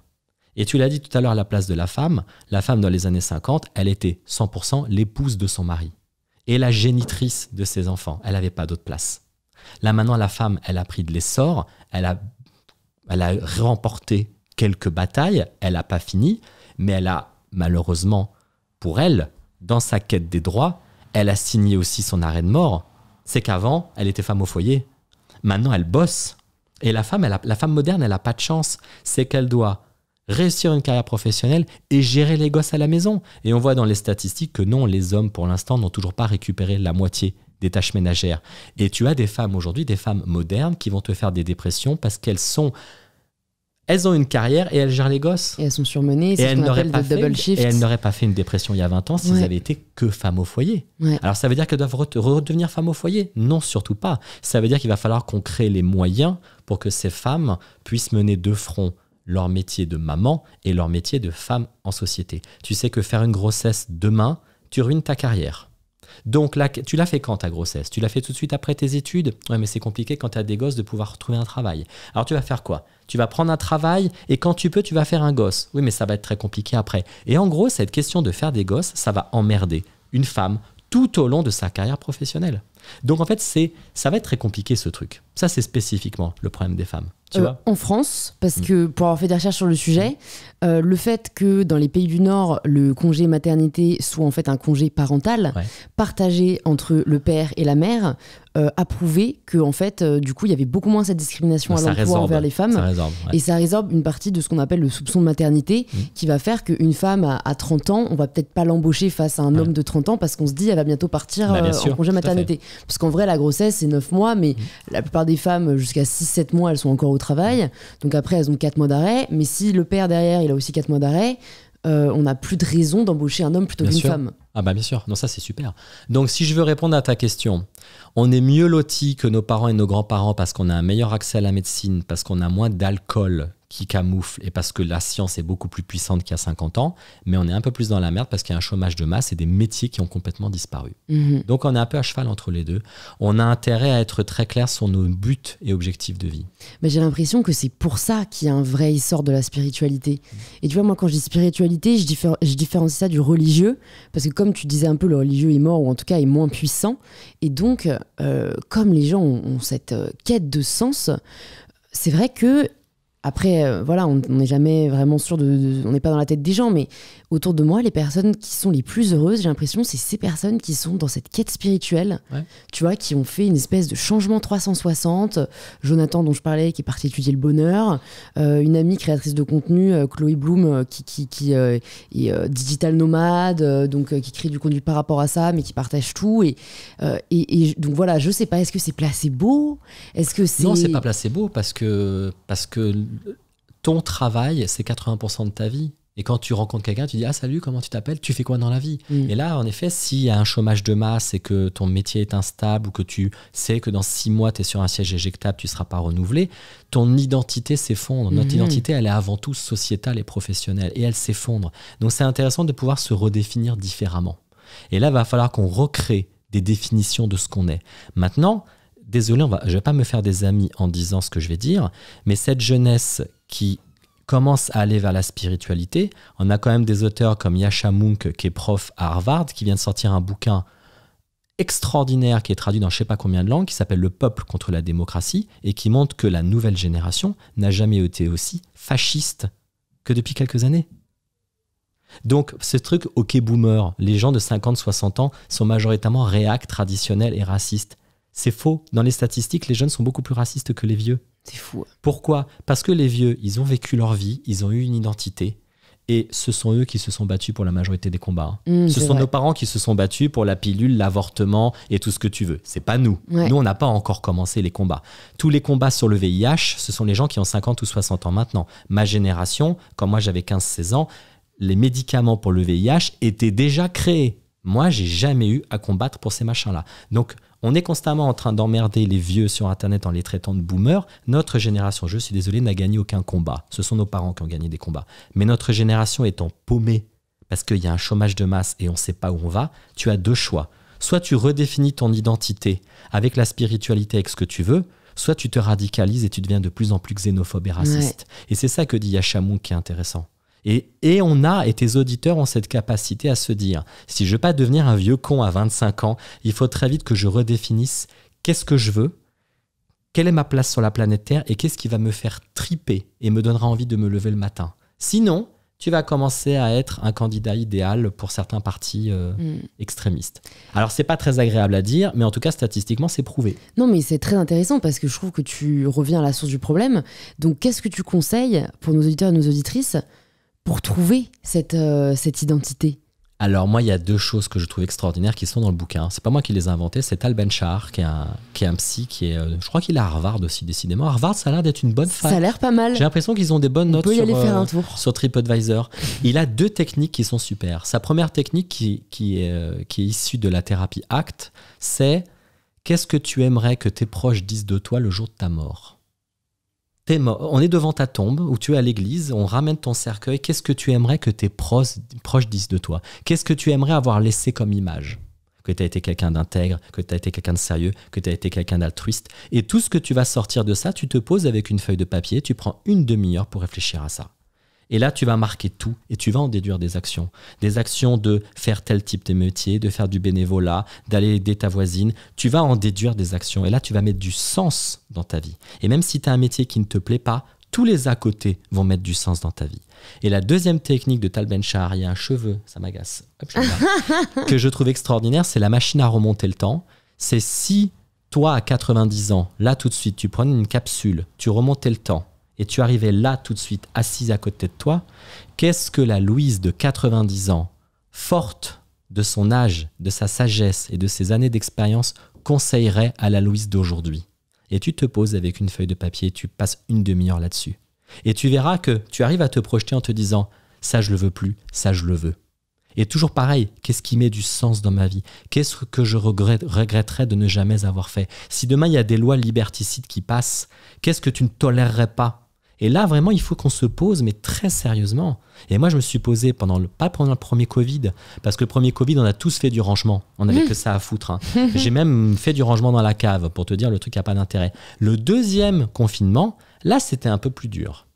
[SPEAKER 2] Et tu l'as dit tout à l'heure, la place de la femme, la femme dans les années 50, elle était 100% l'épouse de son mari et la génitrice de ses enfants. Elle n'avait pas d'autre place. Là maintenant, la femme, elle a pris de l'essor, elle a, elle a remporté quelques batailles, elle n'a pas fini, mais elle a malheureusement, pour elle, dans sa quête des droits, elle a signé aussi son arrêt de mort c'est qu'avant, elle était femme au foyer. Maintenant, elle bosse. Et la femme, la femme moderne, elle n'a pas de chance. C'est qu'elle doit réussir une carrière professionnelle et gérer les gosses à la maison. Et on voit dans les statistiques que non, les hommes, pour l'instant, n'ont toujours pas récupéré la moitié des tâches ménagères. Et tu as des femmes aujourd'hui, des femmes modernes, qui vont te faire des dépressions parce qu'elles sont elles ont une carrière et elles gèrent les gosses. Et elles sont surmenées, c'est ce qu'on double shift. Et elles n'auraient pas fait une dépression il y a 20 ans si elles avaient été que femmes au foyer. Alors ça veut dire qu'elles doivent redevenir femmes au foyer Non, surtout pas. Ça veut dire qu'il va falloir qu'on crée les moyens pour que ces femmes puissent mener de front leur métier de maman et leur métier de femme en société. Tu sais que faire une grossesse demain, tu ruines ta carrière. Donc tu l'as fait quand ta grossesse Tu l'as fait tout de suite après tes études Oui, mais c'est compliqué quand tu as des gosses de pouvoir trouver un travail. Alors tu vas faire quoi Tu vas prendre un travail et quand tu peux, tu vas faire un gosse. Oui, mais ça va être très compliqué après. Et en gros, cette question de faire des gosses, ça va emmerder une femme tout au long de sa carrière professionnelle. Donc en fait, ça va être très compliqué ce truc. Ça, c'est spécifiquement le problème des femmes. Euh,
[SPEAKER 1] en France, parce mm. que pour avoir fait des recherches sur le sujet, euh, le fait que dans les pays du Nord, le congé maternité soit en fait un congé parental, partagé entre le père et la mère, euh, a prouvé que en fait, euh, du coup, il y avait beaucoup moins cette discrimination à l'emploi envers les femmes. Et ça résorbe une partie de ce qu'on appelle le soupçon de maternité, mmh. qui va faire qu'une femme à, 30 ans, on va peut-être pas l'embaucher face à un homme de 30 ans parce qu'on se dit elle va bientôt partir bah, euh, en congé maternité. Parce qu'en vrai, la grossesse c'est 9 mois, mais mmh. la plupart des femmes jusqu'à 6-7 mois, elles sont encore au travail. Donc après, elles ont 4 mois d'arrêt. Mais si le père derrière, il a aussi 4 mois d'arrêt. Euh, on n'a plus de raison d'embaucher un homme plutôt qu'une femme.
[SPEAKER 2] Ah bah bien sûr, non ça c'est super. Donc si je veux répondre à ta question, on est mieux loti que nos parents et nos grands-parents parce qu'on a un meilleur accès à la médecine, parce qu'on a moins d'alcool qui camoufle et parce que la science est beaucoup plus puissante qu'il y a 50 ans, mais on est un peu plus dans la merde parce qu'il y a un chômage de masse et des métiers qui ont complètement disparu. Mhm. Donc on est un peu à cheval entre les deux. On a intérêt à être très clair sur nos buts et objectifs de vie.
[SPEAKER 1] Mais j'ai l'impression que c'est pour ça qu'il y a un vrai sort de la spiritualité. Et tu vois, moi quand je dis spiritualité, je, je différencie ça du religieux, parce que comme tu disais un peu, le religieux est mort, ou en tout cas est moins puissant. Et donc, euh, comme les gens ont, cette euh, quête de sens, c'est vrai que après, euh, voilà, on n'est jamais vraiment sûr de, de on n'est pas dans la tête des gens, mais autour de moi, les personnes qui sont les plus heureuses, j'ai l'impression, c'est ces personnes qui sont dans cette quête spirituelle, tu vois, qui ont fait une espèce de changement 360. Jonathan, dont je parlais, qui est parti étudier le bonheur, euh, une amie créatrice de contenu, euh, Chloé Bloom, euh, qui, qui, est digital nomade, donc qui crée du contenu par rapport à ça, mais qui partage tout. Et, et, donc voilà, je sais pas, est-ce que c'est placebo Est-ce
[SPEAKER 2] que c'est. Non, c'est pas placebo parce que, parce que ton travail, c'est 80% de ta vie. Et quand tu rencontres quelqu'un, tu dis Ah, salut, comment tu t'appelles Tu fais quoi dans la vie mm. Et là, en effet, s'il y a un chômage de masse et que ton métier est instable ou que tu sais que dans six mois, tu es sur un siège éjectable, tu ne seras pas renouvelé, ton identité s'effondre. Notre mm-hmm. identité, elle est avant tout sociétale et professionnelle et elle s'effondre. Donc, c'est intéressant de pouvoir se redéfinir différemment. Et là, il va falloir qu'on recrée des définitions de ce qu'on est. Maintenant, désolé, on va, je ne vais pas me faire des amis en disant ce que je vais dire, mais cette jeunesse qui commence à aller vers la spiritualité. On a quand même des auteurs comme Yasha Munk, qui est prof à Harvard, qui vient de sortir un bouquin extraordinaire qui est traduit dans je sais pas combien de langues, qui s'appelle Le peuple contre la démocratie, et qui montre que la nouvelle génération n'a jamais été aussi fasciste que depuis quelques années. Donc ce truc ok boomer, les gens de 50-60 ans sont majoritairement réacts, traditionnels et racistes. C'est faux. Dans les statistiques, les jeunes sont beaucoup plus racistes que les vieux. C'est fou. Hein. Pourquoi Parce que les vieux, ils ont vécu leur vie, ils ont eu une identité. Et ce sont eux qui se sont battus pour la majorité des combats. Hein. Mmh, ce sont nos parents qui se sont battus pour la pilule, l'avortement et tout ce que tu veux. C'est pas nous. Nous, on n'a pas encore commencé les combats. Tous les combats sur le VIH, ce sont les gens qui ont 50 ou 60 ans maintenant. Ma génération, quand moi j'avais 15-16 ans, les médicaments pour le VIH étaient déjà créés. Moi, j'ai jamais eu à combattre pour ces machins-là. Donc, on est constamment en train d'emmerder les vieux sur Internet en les traitant de boomers. Notre génération, je suis désolé, n'a gagné aucun combat. Ce sont nos parents qui ont gagné des combats. Mais notre génération étant paumée parce qu'il y a un chômage de masse et on ne sait pas où on va, tu as deux choix. Soit tu redéfinis ton identité avec la spiritualité, avec ce que tu veux, soit tu te radicalises et tu deviens de plus en plus xénophobe et raciste. Et c'est ça que dit Yashamoun qui est intéressant. Et, on a, et tes auditeurs ont cette capacité à se dire, si je veux pas devenir un vieux con à 25 ans, il faut très vite que je redéfinisse qu'est-ce que je veux, quelle est ma place sur la planète Terre et qu'est-ce qui va me faire triper et me donnera envie de me lever le matin. Sinon, tu vas commencer à être un candidat idéal pour certains partis euh, mm. extrémistes. Alors ce c'est pas très agréable à dire, mais en tout cas statistiquement c'est prouvé.
[SPEAKER 1] Non mais c'est très intéressant parce que je trouve que tu reviens à la source du problème. Donc qu'est-ce que tu conseilles pour nos auditeurs et nos auditrices pour trouver euh, cette, identité
[SPEAKER 2] alors moi, il y a deux choses que je trouve extraordinaires qui sont dans le bouquin. C'est pas moi qui les ai inventées, c'est Tal ben qui, est un, qui psy, qui est, euh, je crois qu'il est à Harvard aussi, décidément. Harvard, ça a l'air d'être une bonne femme Ça a l'air pas mal. J'ai l'impression qu'ils ont des bonnes notes euh, sur, TripAdvisor. il a deux techniques qui sont super. Sa première technique, qui, est, qui est issue de la thérapie ACT, c'est qu'est-ce que tu aimerais que tes proches disent de toi le jour de ta mort on est devant ta tombe où tu es à l'église, on ramène ton cercueil. Qu'est-ce que tu aimerais que tes proches disent de toi Qu'est-ce que tu aimerais avoir laissé comme image que tu as été quelqu'un d'intègre, que tu as été quelqu'un de sérieux, que tu as été quelqu'un d'altruiste. Et tout ce que tu vas sortir de ça, tu te poses avec une feuille de papier, tu prends une demi-heure pour réfléchir à ça. Et là, tu vas marquer tout et tu vas en déduire des actions. Des actions de faire tel type de métier, de faire du bénévolat, d'aller aider ta voisine. Tu vas en déduire des actions. Et là, tu vas mettre du sens dans ta vie. Et même si tu as un métier qui ne te plaît pas, tous les à côté vont mettre du sens dans ta vie. Et la deuxième technique de Tal Ben-Shahar, il y a un cheveu, ça m'agace, que je trouve extraordinaire, c'est la machine à remonter le temps. C'est si toi, à 90 ans, là tout de suite, tu prenais une capsule, tu remontais le temps, et tu arrivais là tout de suite assise à côté de toi, qu'est-ce que la Louise de 90 ans, forte de son âge, de sa sagesse et de ses années d'expérience, conseillerait à la Louise d'aujourd'hui Et tu te poses avec une feuille de papier, tu passes une demi-heure là-dessus. Et tu verras que tu arrives à te projeter en te disant ça je le veux plus, ça je le veux. Et toujours pareil, qu'est-ce qui met du sens dans ma vie Qu'est-ce que je regretterais de ne jamais avoir fait Si demain il y a des lois liberticides qui passent, qu'est-ce que tu ne tolérerais pas et là, vraiment, il faut qu'on se pose, mais très sérieusement. Et moi, je me suis posé pendant le, pas pendant le premier Covid, parce que le premier Covid, on a tous fait du rangement. On n'avait mmh. que ça à foutre. Hein. J'ai même fait du rangement dans la cave pour te dire le truc n'a pas d'intérêt. Le deuxième confinement, là, c'était un peu plus dur.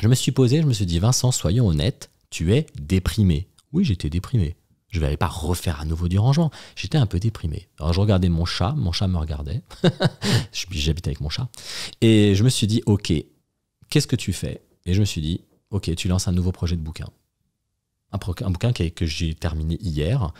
[SPEAKER 2] Je me suis posé, je me suis dit, Vincent, soyons honnêtes, tu es déprimé. Oui, j'étais déprimé. Je ne vais pas refaire à nouveau du rangement. J'étais un peu déprimé. Alors je regardais mon chat, mon chat me regardait. j'habite avec mon chat. Et je me suis dit, ok, qu'est-ce que tu fais Et je me suis dit, ok, tu lances un nouveau projet de bouquin. Un, bouquin que, j'ai terminé hier.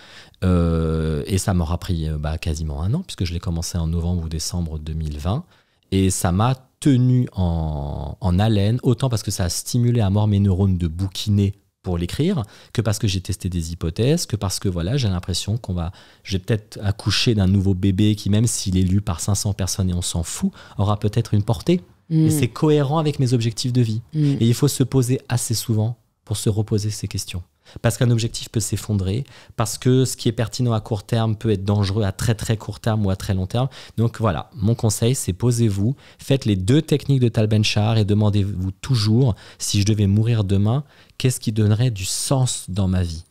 [SPEAKER 2] Euh, et ça m'aura pris euh, bah, quasiment un an, puisque je l'ai commencé en novembre ou décembre 2020. Et ça m'a tenu en, en haleine, autant parce que ça a stimulé à mort mes neurones de bouquiner pour l'écrire que parce que j'ai testé des hypothèses, que parce que voilà, j'ai l'impression qu'on va, j'ai peut-être accouché d'un nouveau bébé qui, même s'il est lu par 500 personnes et on s'en fout, aura peut-être une portée. Et mm. c'est cohérent avec mes objectifs de vie. Mm. Et il faut se poser assez souvent pour se reposer ces questions. Parce qu'un objectif peut s'effondrer, parce que ce qui est pertinent à court terme peut être dangereux à très très court terme ou à très long terme. Donc voilà, mon conseil, c'est posez-vous, faites les deux techniques de Talbenchar et demandez-vous toujours, si je devais mourir demain, qu'est-ce qui donnerait du sens dans ma vie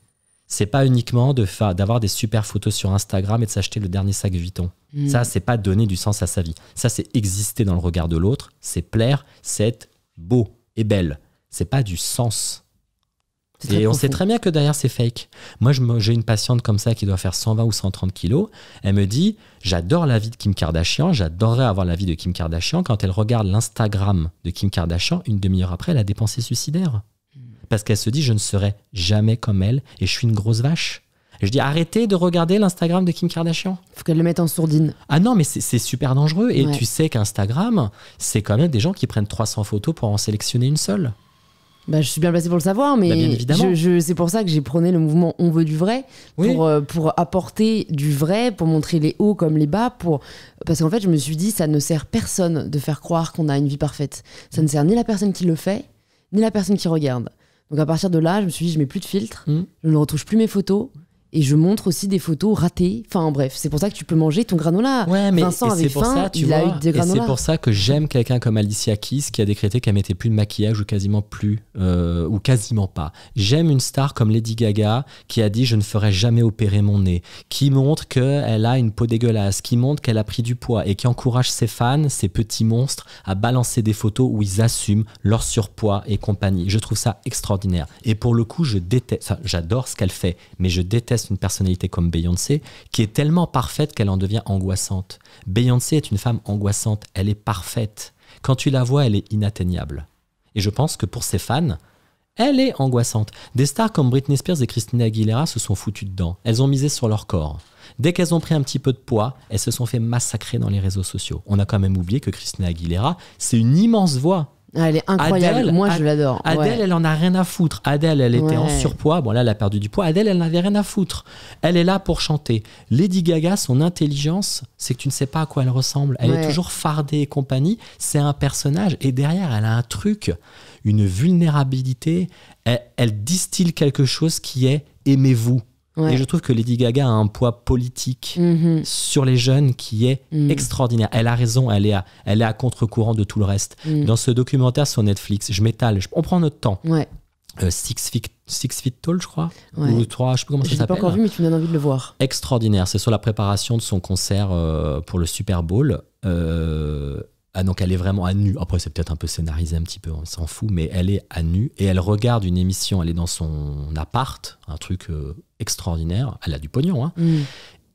[SPEAKER 2] c'est pas uniquement de d'avoir des super photos sur Instagram et de s'acheter le dernier sac Vuitton. Mm. Ça, c'est pas donner du sens à sa vie. Ça, c'est exister dans le regard de l'autre, c'est plaire, c'est être beau et belle. C'est pas du sens. Et on sait très bien que derrière, c'est fake. Moi, j'ai une patiente comme ça qui doit faire 120 ou 130 kilos. Elle me dit J'adore la vie de Kim Kardashian, j'adorerais avoir la vie de Kim Kardashian. Quand elle regarde l'Instagram de Kim Kardashian, une demi-heure après, elle a des pensées parce qu'elle se dit je ne serai jamais comme elle et je suis une grosse vache. Et je dis arrêtez de regarder l'Instagram de Kim Kardashian. Faut qu'elle le mette en sourdine. Ah non, mais c'est super dangereux. Et tu sais qu'Instagram, c'est quand même des gens qui prennent 300 photos pour en sélectionner une seule. Bah, je suis bien
[SPEAKER 1] placée pour le savoir, mais bah, c'est pour ça que j'ai prôné le mouvement On veut du vrai, pour, euh, pour apporter du vrai, pour montrer les hauts comme les bas, pour... parce qu'en fait, je me suis dit, ça ne sert personne de faire croire qu'on a une vie parfaite. Ça ne sert ni la personne qui le fait, ni la personne qui regarde. Donc à partir de là, je me suis dit, je mets plus de filtre, hmm. je ne retouche plus mes photos, et je montre aussi des photos ratées. Enfin bref, c'est pour ça que tu peux manger ton granola. Ouais, mais Vincent avait faim, tu il a eu des granolas. c'est pour
[SPEAKER 2] ça que j'aime quelqu'un comme Alicia Keys qui a décrété qu'elle mettait plus de maquillage ou quasiment plus euh, ou quasiment pas. J'aime une star comme Lady Gaga qui a dit je ne ferai jamais opérer mon nez, qui montre qu'elle a une peau dégueulasse, qui montre qu'elle a pris du poids et qui encourage ses fans, ses petits monstres, à balancer des photos où ils assument leur surpoids et compagnie. Je trouve ça extraordinaire. Et pour le coup, je déteste, j'adore ce qu'elle fait, mais je déteste une personnalité comme Beyoncé, qui est tellement parfaite qu'elle en devient angoissante. Beyoncé est une femme angoissante, elle est parfaite. Quand tu la vois, elle est inatteignable. Et je pense que pour ses fans, elle est angoissante. Des stars comme Britney Spears et Christina Aguilera se sont foutues dedans. Elles ont misé sur leur corps. Dès qu'elles ont pris un petit peu de poids, elles se sont fait massacrer dans les réseaux sociaux. On a quand même oublié que Christina Aguilera, c'est une immense voix. Ah, elle est incroyable. Moi, je l'adore. Adèle, elle en a rien à foutre. Adèle, elle était en surpoids. Bon, là, elle a perdu du poids. Adèle, elle n'avait rien à foutre. Elle est là pour chanter. Lady Gaga, son intelligence, c'est que tu ne sais pas à quoi elle ressemble. Elle est toujours fardée et compagnie. C'est un personnage. Et derrière, elle a un truc, une vulnérabilité. elle distille quelque chose qui est aimez-vous. Et je trouve que Lady Gaga a un poids politique mhm. sur les jeunes qui est mhm. extraordinaire. Elle a raison, elle est à, elle est à contre-courant de tout le reste. Mhm. Dans ce documentaire sur Netflix, je m'étale, on prend notre temps. Ouais. Euh, Six, Feet, Feet Tall, je crois. Ou trois, je sais plus comment je ça s'appelle. pas encore vu,
[SPEAKER 1] mais tu me donnes envie de le voir.
[SPEAKER 2] Extraordinaire. C'est sur la préparation de son concert euh, pour le Super Bowl. Euh, ah, donc elle est vraiment à nu. Après, c'est peut-être un peu scénarisé un petit peu, on s'en fout, mais elle est à nu et elle regarde une émission. Elle est dans son appart, un truc euh, extraordinaire. Elle a du pognon. Hein. Mm.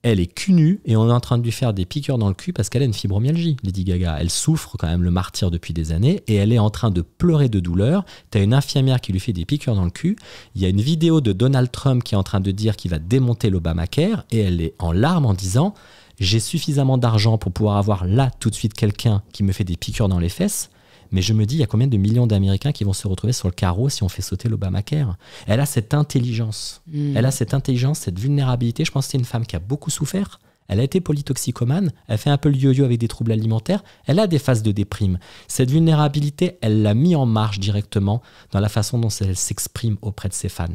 [SPEAKER 2] Elle est cul et on est en train de lui faire des piqûres dans le cul parce qu'elle a une fibromyalgie, Lady Gaga. Elle souffre quand même le martyr depuis des années et elle est en train de pleurer de douleur. T'as une infirmière qui lui fait des piqûres dans le cul. Il y a une vidéo de Donald Trump qui est en train de dire qu'il va démonter l'Obamacare et elle est en larmes en disant j'ai suffisamment d'argent pour pouvoir avoir là tout de suite quelqu'un qui me fait des piqûres dans les fesses, mais je me dis, il y a combien de millions d'Américains qui vont se retrouver sur le carreau si on fait sauter l'Obamacare Elle a cette intelligence, hmm. elle a cette intelligence, cette vulnérabilité. Je pense que c'est une femme qui a beaucoup souffert. Elle a été polytoxicomane, elle fait un peu le yo-yo avec des troubles alimentaires, elle a des phases de déprime. Cette vulnérabilité, elle l'a mis en marche directement dans la façon dont elle s'exprime auprès de ses fans.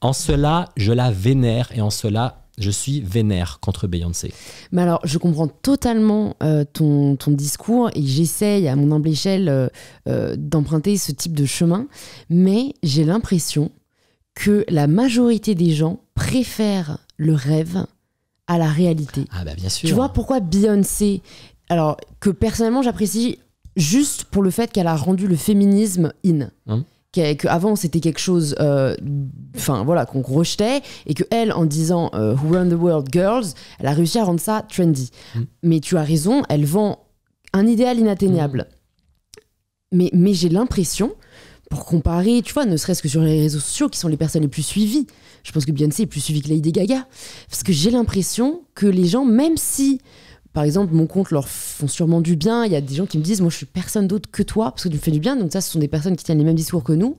[SPEAKER 2] En cela, je la vénère et en cela, je suis vénère contre Beyoncé.
[SPEAKER 1] Mais alors, je comprends totalement euh, ton, discours et j'essaye à mon humble échelle euh, euh, d'emprunter ce type de chemin, mais j'ai l'impression que la majorité des gens préfèrent le rêve à la réalité. Ah bah bien sûr. Tu vois pourquoi Beyoncé, alors que personnellement j'apprécie juste pour le fait qu'elle a rendu le féminisme in. Hein qu'avant c'était quelque chose euh, enfin voilà qu'on rejetait et que elle en disant euh, Who Run the World Girls elle a réussi à rendre ça trendy mm. mais tu as raison elle vend un idéal inatteignable mm. mais, mais j'ai l'impression pour comparer tu vois ne serait-ce que sur les réseaux sociaux qui sont les personnes les plus suivies je pense que Beyoncé est plus suivie que Lady Gaga parce que j'ai l'impression que les gens même si par exemple, mon compte leur font sûrement du bien. Il y a des gens qui me disent, moi, je suis personne d'autre que toi, parce que tu me fais du bien. Donc ça, ce sont des personnes qui tiennent les mêmes discours que nous.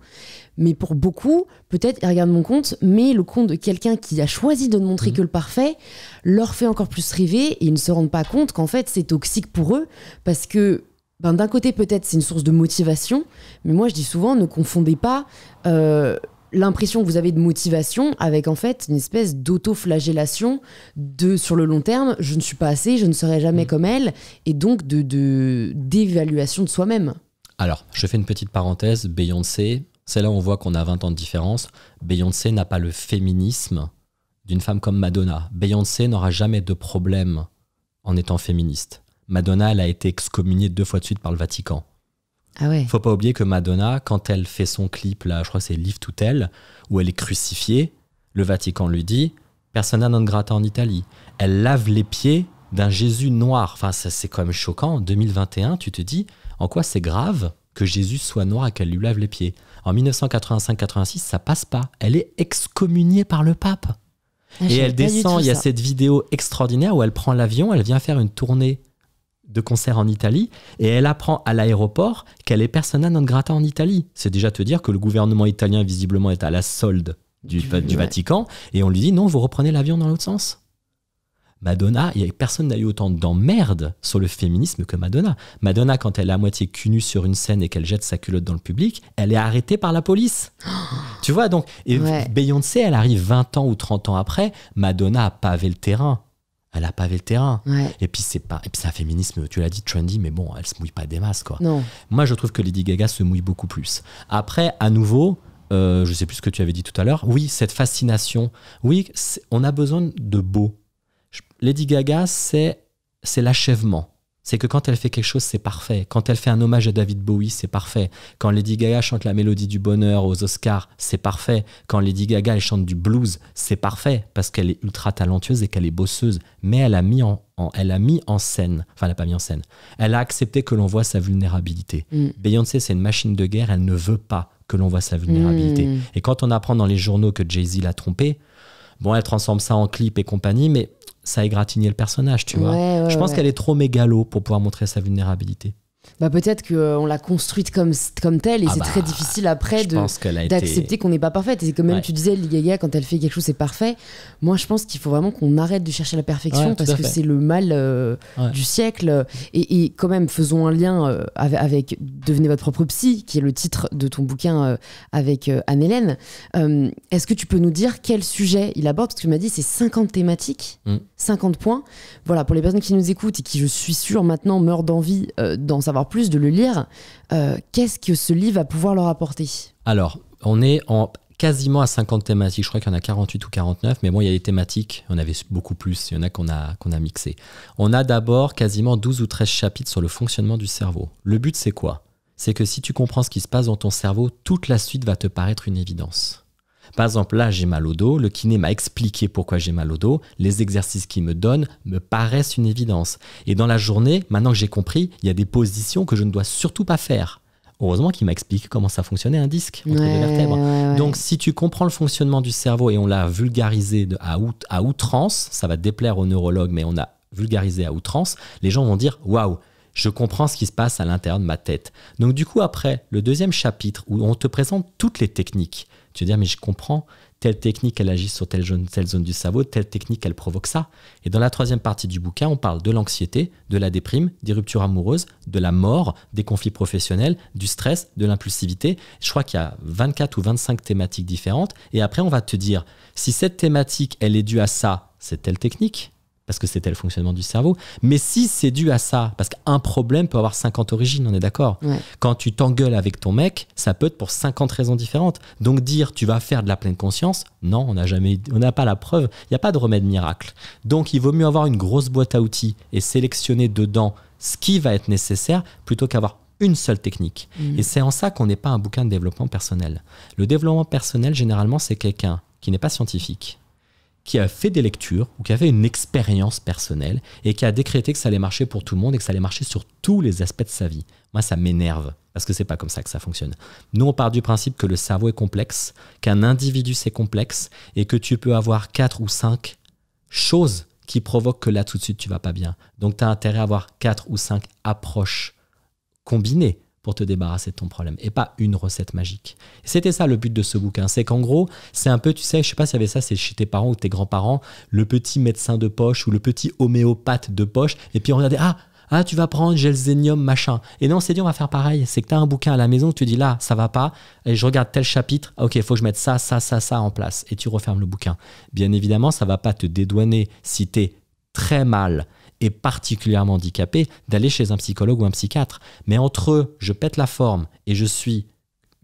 [SPEAKER 1] Mais pour beaucoup, peut-être, ils regardent mon compte, mais le compte de quelqu'un qui a choisi de ne montrer mmh. que le parfait leur fait encore plus rêver et ils ne se rendent pas compte qu'en fait, c'est toxique pour eux, parce que ben, d'un côté, peut-être, c'est une source de motivation, mais moi, je dis souvent, ne confondez pas euh, l'impression que vous avez de motivation avec en fait une espèce d'auto-flagellation de sur le long terme, je ne suis pas assez, je ne serai jamais mm. comme elle, et donc de d'évaluation de, soi-même.
[SPEAKER 2] Alors, je fais une petite parenthèse, Beyoncé, c'est là on voit qu'on a 20 ans de différence, Beyoncé n'a pas le féminisme d'une femme comme Madonna. Beyoncé n'aura jamais de problème en étant féministe. Madonna, elle a été excommuniée deux fois de suite par le Vatican. Ah ouais. Faut pas oublier que Madonna, quand elle fait son clip, là, je crois c'est Live to Tell, où elle est crucifiée, le Vatican lui dit Persona non grata en Italie. Elle lave les pieds d'un Jésus noir. Enfin, ça, c'est quand même choquant. En 2021, tu te dis en quoi c'est grave que Jésus soit noir et qu'elle lui lave les pieds. En 1985-86, ça passe pas. Elle est excommuniée par le pape. Ah, et elle descend. Il y a cette vidéo extraordinaire où elle prend l'avion, elle vient faire une tournée de concert en Italie et elle apprend à l'aéroport qu'elle est persona non grata en Italie. C'est déjà te dire que le gouvernement italien visiblement est à la solde du, Vatican et on lui dit non, vous reprenez l'avion dans l'autre sens. Madonna, personne n'a eu autant d'emmerdes sur le féminisme que Madonna. Madonna, quand elle est à moitié cunue sur une scène et qu'elle jette sa culotte dans le public, elle est arrêtée par la police. tu vois, donc, et Beyoncé, elle arrive 20 ans ou 30 ans après, Madonna a pavé le terrain elle a pavé le terrain. Et puis c'est pas, et puis un féminisme, tu l'as dit, trendy, mais bon, elle se mouille pas des masses, quoi. Non. Moi, je trouve que Lady Gaga se mouille beaucoup plus. Après, à nouveau, euh, je sais plus ce que tu avais dit tout à l'heure. Oui, cette fascination. Oui, on a besoin de beau. Lady Gaga, c'est c'est l'achèvement c'est que quand elle fait quelque chose, c'est parfait. Quand elle fait un hommage à David Bowie, c'est parfait. Quand Lady Gaga chante la mélodie du bonheur aux Oscars, c'est parfait. Quand Lady Gaga elle chante du blues, c'est parfait parce qu'elle est ultra talentueuse et qu'elle est bosseuse. Mais elle a mis en, scène, enfin elle n'a pas mis en scène. Elle a accepté que l'on voit sa vulnérabilité. Mm. Beyoncé, c'est une machine de guerre. Elle ne veut pas que l'on voit sa vulnérabilité. Mm. Et quand on apprend dans les journaux que Jay Z l'a trompée, Bon, elle transforme ça en clip et compagnie, mais ça a égratigné le personnage, tu vois. je pense qu'elle est trop mégalo pour pouvoir montrer sa vulnérabilité
[SPEAKER 1] bah peut-être qu'on euh, l'a construite comme, comme telle et ah c'est bah, très difficile après d'accepter qu'on n'est pas parfaite. Et comme même tu disais, Ligaga, quand elle fait quelque chose, c'est parfait. Moi, je pense qu'il faut vraiment qu'on arrête de chercher la perfection parce que c'est le mal euh, du siècle. Et, et, quand même, faisons un lien euh, avec, Devenez votre propre psy, qui est le titre de ton bouquin avec Anne-Hélène. Est-ce que tu peux nous dire quel sujet il aborde Parce que tu m'as dit, c'est 50 thématiques, 50 mm. points. Voilà, pour les personnes qui nous écoutent et qui, je suis sûre, maintenant meurent d'envie dans sa avoir plus, de le lire, euh, qu'est-ce que ce livre va pouvoir leur apporter
[SPEAKER 2] Alors, on est en quasiment à 50 thématiques. Je crois qu'il y en a 48 ou 49, mais bon, il y a des thématiques. On avait beaucoup plus. Il y en a qu'on a, qu'on a mixé. On a d'abord quasiment 12 ou 13 chapitres sur le fonctionnement du cerveau. Le but, c'est quoi C'est que si tu comprends ce qui se passe dans ton cerveau, toute la suite va te paraître une évidence. Par exemple, là, j'ai mal au dos, le kiné m'a expliqué pourquoi j'ai mal au dos, les exercices qu'il me donne me paraissent une évidence. Et dans la journée, maintenant que j'ai compris, il y a des positions que je ne dois surtout pas faire. Heureusement qu'il m'a expliqué comment ça fonctionnait un disque entre les vertèbres. Donc, si tu comprends le fonctionnement du cerveau et on l'a vulgarisé à, à outrance, ça va déplaire aux neurologues, mais on a vulgarisé à outrance, les gens vont dire waouh, je comprends ce qui se passe à l'intérieur de ma tête. Donc du coup après, le deuxième chapitre où on te présente toutes les techniques, tu vas dire, mais je comprends, telle technique, elle agit sur telle zone, telle zone du cerveau, telle technique, elle provoque ça. Et dans la troisième partie du bouquin, on parle de l'anxiété, de la déprime, des ruptures amoureuses, de la mort, des conflits professionnels, du stress, de l'impulsivité. Je crois qu'il y a 24 ou 25 thématiques différentes. Et après, on va te dire, si cette thématique, elle est due à ça, c'est telle technique parce que c'était le fonctionnement du cerveau. Mais si c'est dû à ça, parce qu'un problème peut avoir 50 origines, on est d'accord. Quand tu t'engueules avec ton mec, ça peut être pour 50 raisons différentes. Donc dire tu vas faire de la pleine conscience, non, on n'a jamais, on n'a pas la preuve. Il n'y a pas de remède miracle. Donc il vaut mieux avoir une grosse boîte à outils et sélectionner dedans ce qui va être nécessaire plutôt qu'avoir une seule technique. Mhm. Et c'est en ça qu'on n'est pas un bouquin de développement personnel. Le développement personnel, généralement, c'est quelqu'un qui n'est pas scientifique, qui a fait des lectures ou qui avait une expérience personnelle et qui a décrété que ça allait marcher pour tout le monde et que ça allait marcher sur tous les aspects de sa vie. Moi, ça m'énerve parce que c'est pas comme ça que ça fonctionne. Nous, on part du principe que le cerveau est complexe, qu'un individu c'est complexe et que tu peux avoir quatre ou cinq choses qui provoquent que là tout de suite tu vas pas bien. Donc, tu as intérêt à avoir quatre ou cinq approches combinées pour te débarrasser de ton problème et pas une recette magique. C'était ça le but de ce bouquin, c'est qu'en gros, c'est un peu, tu sais, je sais pas s'il y avait ça, c'est chez tes parents ou tes grands-parents, le petit médecin de poche ou le petit homéopathe de poche, et puis on regardait, ah, ah, tu vas prendre zénium, machin. Et non, c'est dit, on va faire pareil. C'est que tu as un bouquin à la maison, tu dis là, ça va pas, et je regarde tel chapitre, ah, ok, il faut que je mette ça, ça, ça, ça en place, et tu refermes le bouquin. Bien évidemment, ça va pas te dédouaner si tu es très mal particulièrement handicapé d'aller chez un psychologue ou un psychiatre. Mais entre je pète la forme et je suis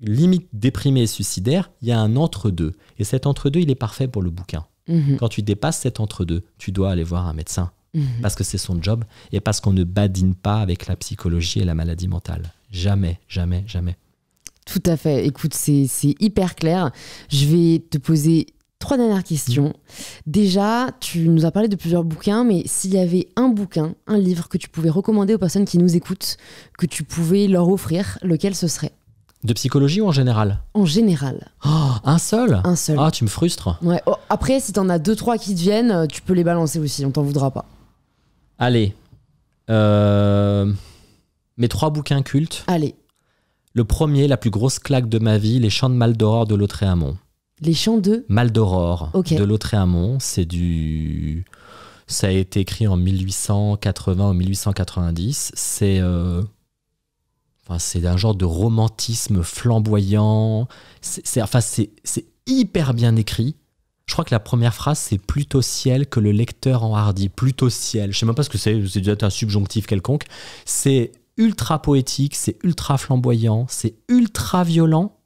[SPEAKER 2] limite déprimé et suicidaire, il y a un entre-deux. Et cet entre-deux, il est parfait pour le bouquin. Mhm. Quand tu dépasses cet entre-deux, tu dois aller voir un médecin. Mhm. Parce que c'est son job et parce qu'on ne badine pas avec la psychologie et la maladie mentale. Jamais, jamais, jamais.
[SPEAKER 1] Tout à fait. Écoute, c'est hyper clair. Je vais te poser Trois dernières questions. Déjà, tu nous as parlé de plusieurs bouquins, mais s'il y avait un bouquin, un livre que tu pouvais recommander aux personnes qui nous écoutent, que
[SPEAKER 2] tu pouvais
[SPEAKER 1] leur offrir, lequel ce serait
[SPEAKER 2] De psychologie ou en général
[SPEAKER 1] En général.
[SPEAKER 2] Oh, un seul Un seul. Ah, tu me frustres.
[SPEAKER 1] Ouais. Oh, après, si t'en as deux, trois qui te viennent, euh, tu peux les balancer aussi, on t'en voudra pas.
[SPEAKER 2] Allez. Euh, mes trois bouquins cultes. Allez. Le premier, la plus grosse claque de ma vie, Les Chants de Maldoror de Lautréamont. Les chants de Mal d'Aurore de Lautréamont. C'est du. Ça a été écrit en 1880 ou 1890. C'est. Euh, c'est un genre de romantisme flamboyant. C'est enfin, c'est hyper bien écrit. Je crois que la première phrase, c'est plutôt ciel que le lecteur enhardi Plutôt ciel. Je sais même pas ce que c'est. C'est déjà un subjonctif quelconque. C'est ultra poétique, c'est ultra flamboyant, c'est ultra violent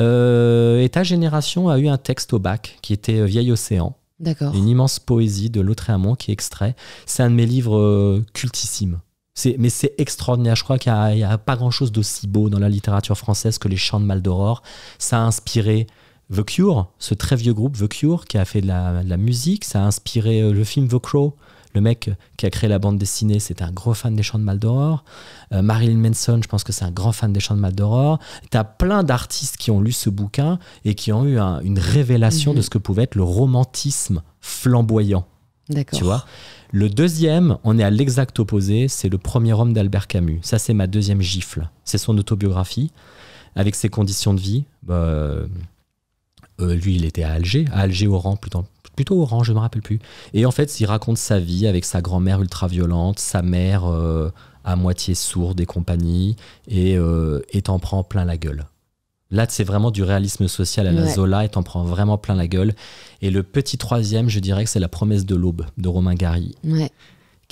[SPEAKER 2] euh, et ta génération a eu un texte au bac qui était euh, Vieil Océan. D'accord. Une immense poésie de Lautréamont qui est extrait. C'est un de mes livres euh, cultissimes. Mais c'est extraordinaire. Je crois qu'il n'y a, pas grand-chose d'aussi beau dans la littérature française que les chants de Maldoror. Ça a inspiré The Cure, ce très vieux groupe The Cure qui a fait la, de la musique. Ça a inspiré le film The Crow le mec qui a créé la bande dessinée, c'est un gros fan des Chants de mal euh, Marilyn Manson, je pense que c'est un grand fan des Chants de Maldoror. Tu as plein d'artistes qui ont lu ce bouquin et qui ont eu une révélation de mhm. ce que pouvait être le romantisme flamboyant. D'accord. Tu vois le deuxième, on est à l'exact opposé, c'est le premier homme d'Albert Camus. Ça, c'est ma deuxième gifle. C'est son autobiographie, avec ses conditions de vie. Bah, euh, euh, lui, il était à Alger, à Alger-Oran, plutôt, plutôt orange, je me rappelle plus. Et en fait, il raconte sa vie avec sa grand-mère ultra violente, sa mère euh, à moitié sourde et compagnie, et est euh, t'en prend plein la gueule. Là, c'est vraiment du réalisme social à la Zola et en prend vraiment plein la gueule. Et le petit troisième, je dirais que c'est La promesse de l'aube de Romain Gary. Ouais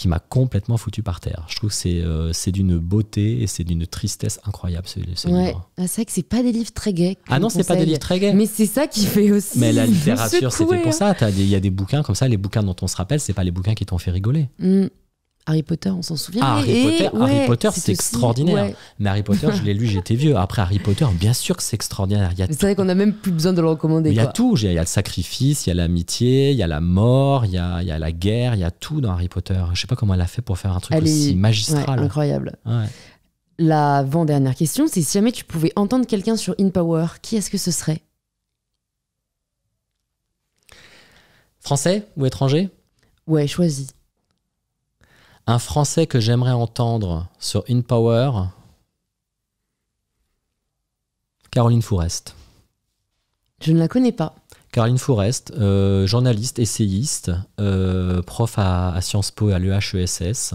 [SPEAKER 2] qui m'a complètement foutu par terre. Je trouve que c'est euh, d'une beauté et c'est d'une tristesse incroyable ce, ce ah,
[SPEAKER 1] c'est vrai que c'est pas des livres très gays. Ah non, c'est pas des livres très gays. Mais c'est ça qui fait aussi. Mais la littérature, c'était pour hein. ça.
[SPEAKER 2] Il y a des bouquins comme ça, les bouquins dont on se rappelle, c'est pas les bouquins qui t'ont fait rigoler.
[SPEAKER 1] Mm. Harry Potter, on s'en souvient. Ah, Harry Potter, Harry Potter c'est extraordinaire.
[SPEAKER 2] Mais Harry Potter, je l'ai lu, j'étais vieux. Après Harry Potter, bien sûr que c'est extraordinaire. C'est
[SPEAKER 1] vrai qu'on n'a même plus besoin de le recommander. Il y a tout.
[SPEAKER 2] Il y a le sacrifice, il y a l'amitié, il y a la mort, il y a, la guerre, il y a tout dans Harry Potter. Je ne sais pas comment elle a fait pour faire un truc aussi magistral. Ouais,
[SPEAKER 1] incroyable. L'avant-dernière question, c'est si jamais tu pouvais entendre quelqu'un sur In Power, qui est-ce que ce serait
[SPEAKER 2] Français ou étranger
[SPEAKER 1] Ouais, choisis.
[SPEAKER 2] Un Français que j'aimerais entendre sur In Power, Caroline Fourest.
[SPEAKER 1] Je ne la connais pas.
[SPEAKER 2] Caroline Fourest, euh, journaliste, essayiste, euh, prof à, à, Sciences Po et à l'EHESS,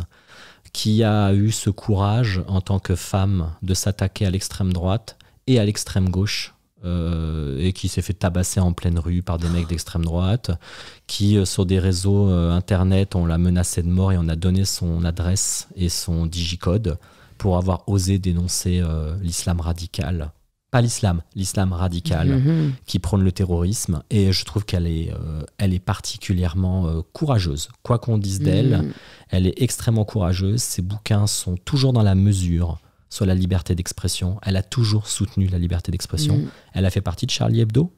[SPEAKER 2] qui a eu ce courage en tant que femme de s'attaquer à l'extrême droite et à l'extrême gauche euh, et qui s'est fait tabasser en pleine rue par des mecs d'extrême droite, qui euh, sur des réseaux euh, internet, on l'a menacé de mort et on a donné son adresse et son digicode pour avoir osé dénoncer l'islam radical. Pas l'islam, l'islam radical mhm. qui prône le terrorisme. Et je trouve qu'elle est, elle est particulièrement courageuse. Quoi qu'on dise d'elle, mhm. elle est extrêmement courageuse. Ses bouquins sont toujours dans la mesure sur la liberté d'expression. Elle a toujours soutenu la liberté d'expression. Mm. Elle a fait partie de Charlie Hebdo.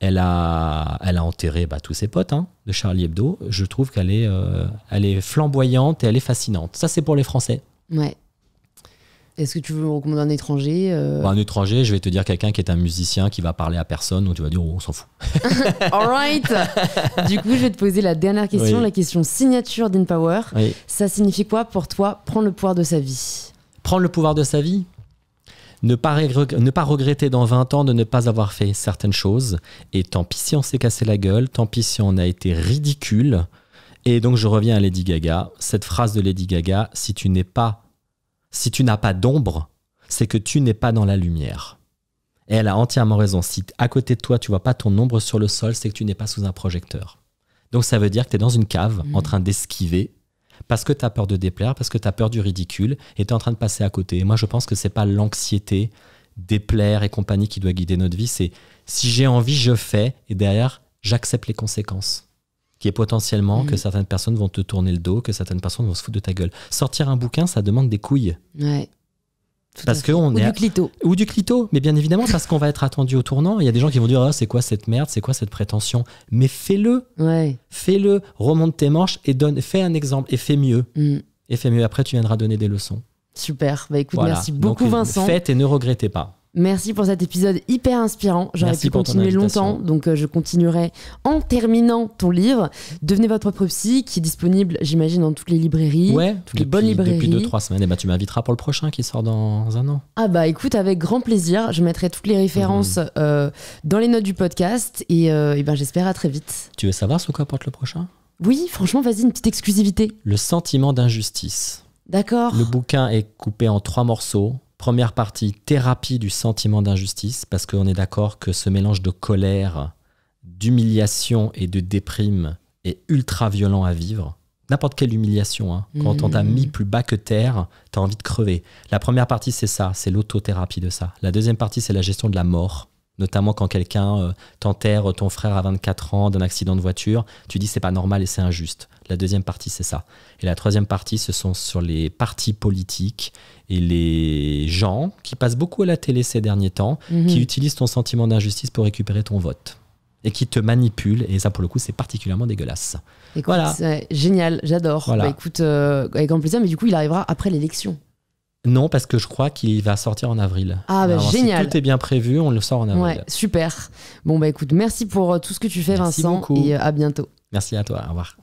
[SPEAKER 2] Elle a, elle a enterré bah, tous ses potes hein, de Charlie Hebdo. Je trouve qu'elle est, euh, elle est flamboyante et elle est fascinante. Ça, c'est pour les Français.
[SPEAKER 1] Ouais. Est-ce que tu veux me recommander un étranger euh?
[SPEAKER 2] bah, Un étranger, je vais te dire quelqu'un qui est un musicien qui va parler à personne, donc tu vas dire oh, on s'en fout.
[SPEAKER 1] right Du coup, je vais te poser la dernière question, la question signature d'InPower. Power. Ça signifie quoi pour toi prendre le pouvoir de sa vie
[SPEAKER 2] prendre le pouvoir de sa vie, ne pas, regretter dans 20 ans de ne pas avoir fait certaines choses, et tant pis si on s'est cassé la gueule, tant pis si on a été ridicule. Et donc je reviens à Lady Gaga, cette phrase de Lady Gaga, si tu n'es pas, si tu n'as pas d'ombre, c'est que tu n'es pas dans la lumière. Et elle a entièrement raison. Si à côté de toi, tu vois pas ton ombre sur le sol, c'est que tu n'es pas sous un projecteur. Donc ça veut dire que tu es dans une cave mmh. en train d'esquiver parce que tu as peur de déplaire, parce que tu as peur du ridicule, et tu es en train de passer à côté. moi, je pense que c'est pas l'anxiété, déplaire et compagnie qui doit guider notre vie, c'est si j'ai envie, je fais, et derrière, j'accepte les conséquences. Qui est potentiellement que mm. certaines personnes vont te tourner le dos, que certaines personnes vont se foutre de ta gueule. Sortir un bouquin, ça demande des couilles. Ouais parce ou est du clito. Ou du clito, mais bien évidemment parce qu'on va être attendu au tournant. Il y a des gens qui vont dire ah, c'est quoi cette merde, c'est quoi cette prétention. Mais fais-le, fais-le, remonte tes manches et donne, fais un exemple et fais mieux. Mm. Et fais mieux. Après, tu viendras donner des leçons.
[SPEAKER 1] Super. Bah, merci beaucoup euh, Vincent. Faites
[SPEAKER 2] et ne regrettez pas.
[SPEAKER 1] Merci pour cet épisode hyper inspirant. J'aurais pu continuer longtemps, donc euh, je continuerai en terminant ton livre. Devenez votre propre psy, qui est disponible, j'imagine, dans toutes les librairies. Ouais, toutes les bonnes librairies. Depuis deux trois
[SPEAKER 2] semaines. Et eh bah, ben, tu m'inviteras pour le prochain qui sort dans un an.
[SPEAKER 1] Ah bah écoute, avec grand plaisir. Je mettrai toutes les références mhm. euh, dans les notes du podcast. Et, euh, ben, j'espère à très vite.
[SPEAKER 2] Tu veux savoir ce quoi porte le prochain
[SPEAKER 1] Oui, franchement, vas-y, une petite exclusivité.
[SPEAKER 2] Le sentiment d'injustice. D'accord. Le bouquin est coupé en trois morceaux Première partie, thérapie du sentiment d'injustice, parce qu'on est d'accord que ce mélange de colère, d'humiliation et de déprime est ultra violent à vivre. N'importe quelle humiliation, hein. quand mm. on t'a mis plus bas que terre, t'as envie de crever. La première partie, c'est ça, c'est l'autothérapie de ça. La deuxième partie, c'est la gestion de la mort notamment quand quelqu'un euh, t'enterre ton frère à 24 ans d'un accident de voiture, tu dis c'est pas normal et c'est injuste. La deuxième partie, c'est ça. Et la troisième partie, ce sont sur les partis politiques et les gens qui passent beaucoup à la télé ces derniers temps, mhm. qui utilisent ton sentiment d'injustice pour récupérer ton vote et qui te manipulent. Et ça, pour le coup, c'est particulièrement dégueulasse. Et voilà.
[SPEAKER 1] Génial, j'adore. Bah, écoute, euh, avec grand plaisir, mais du coup, il arrivera après l'élection.
[SPEAKER 2] Non, parce que je crois qu'il va sortir en avril. Ah, bah, génial. tout est bien prévu, on le sort en avril.
[SPEAKER 1] super. Bon, bah écoute, merci pour euh, tout ce que tu fais, merci Vincent, beaucoup. et euh, à bientôt.
[SPEAKER 2] Merci à toi, au revoir.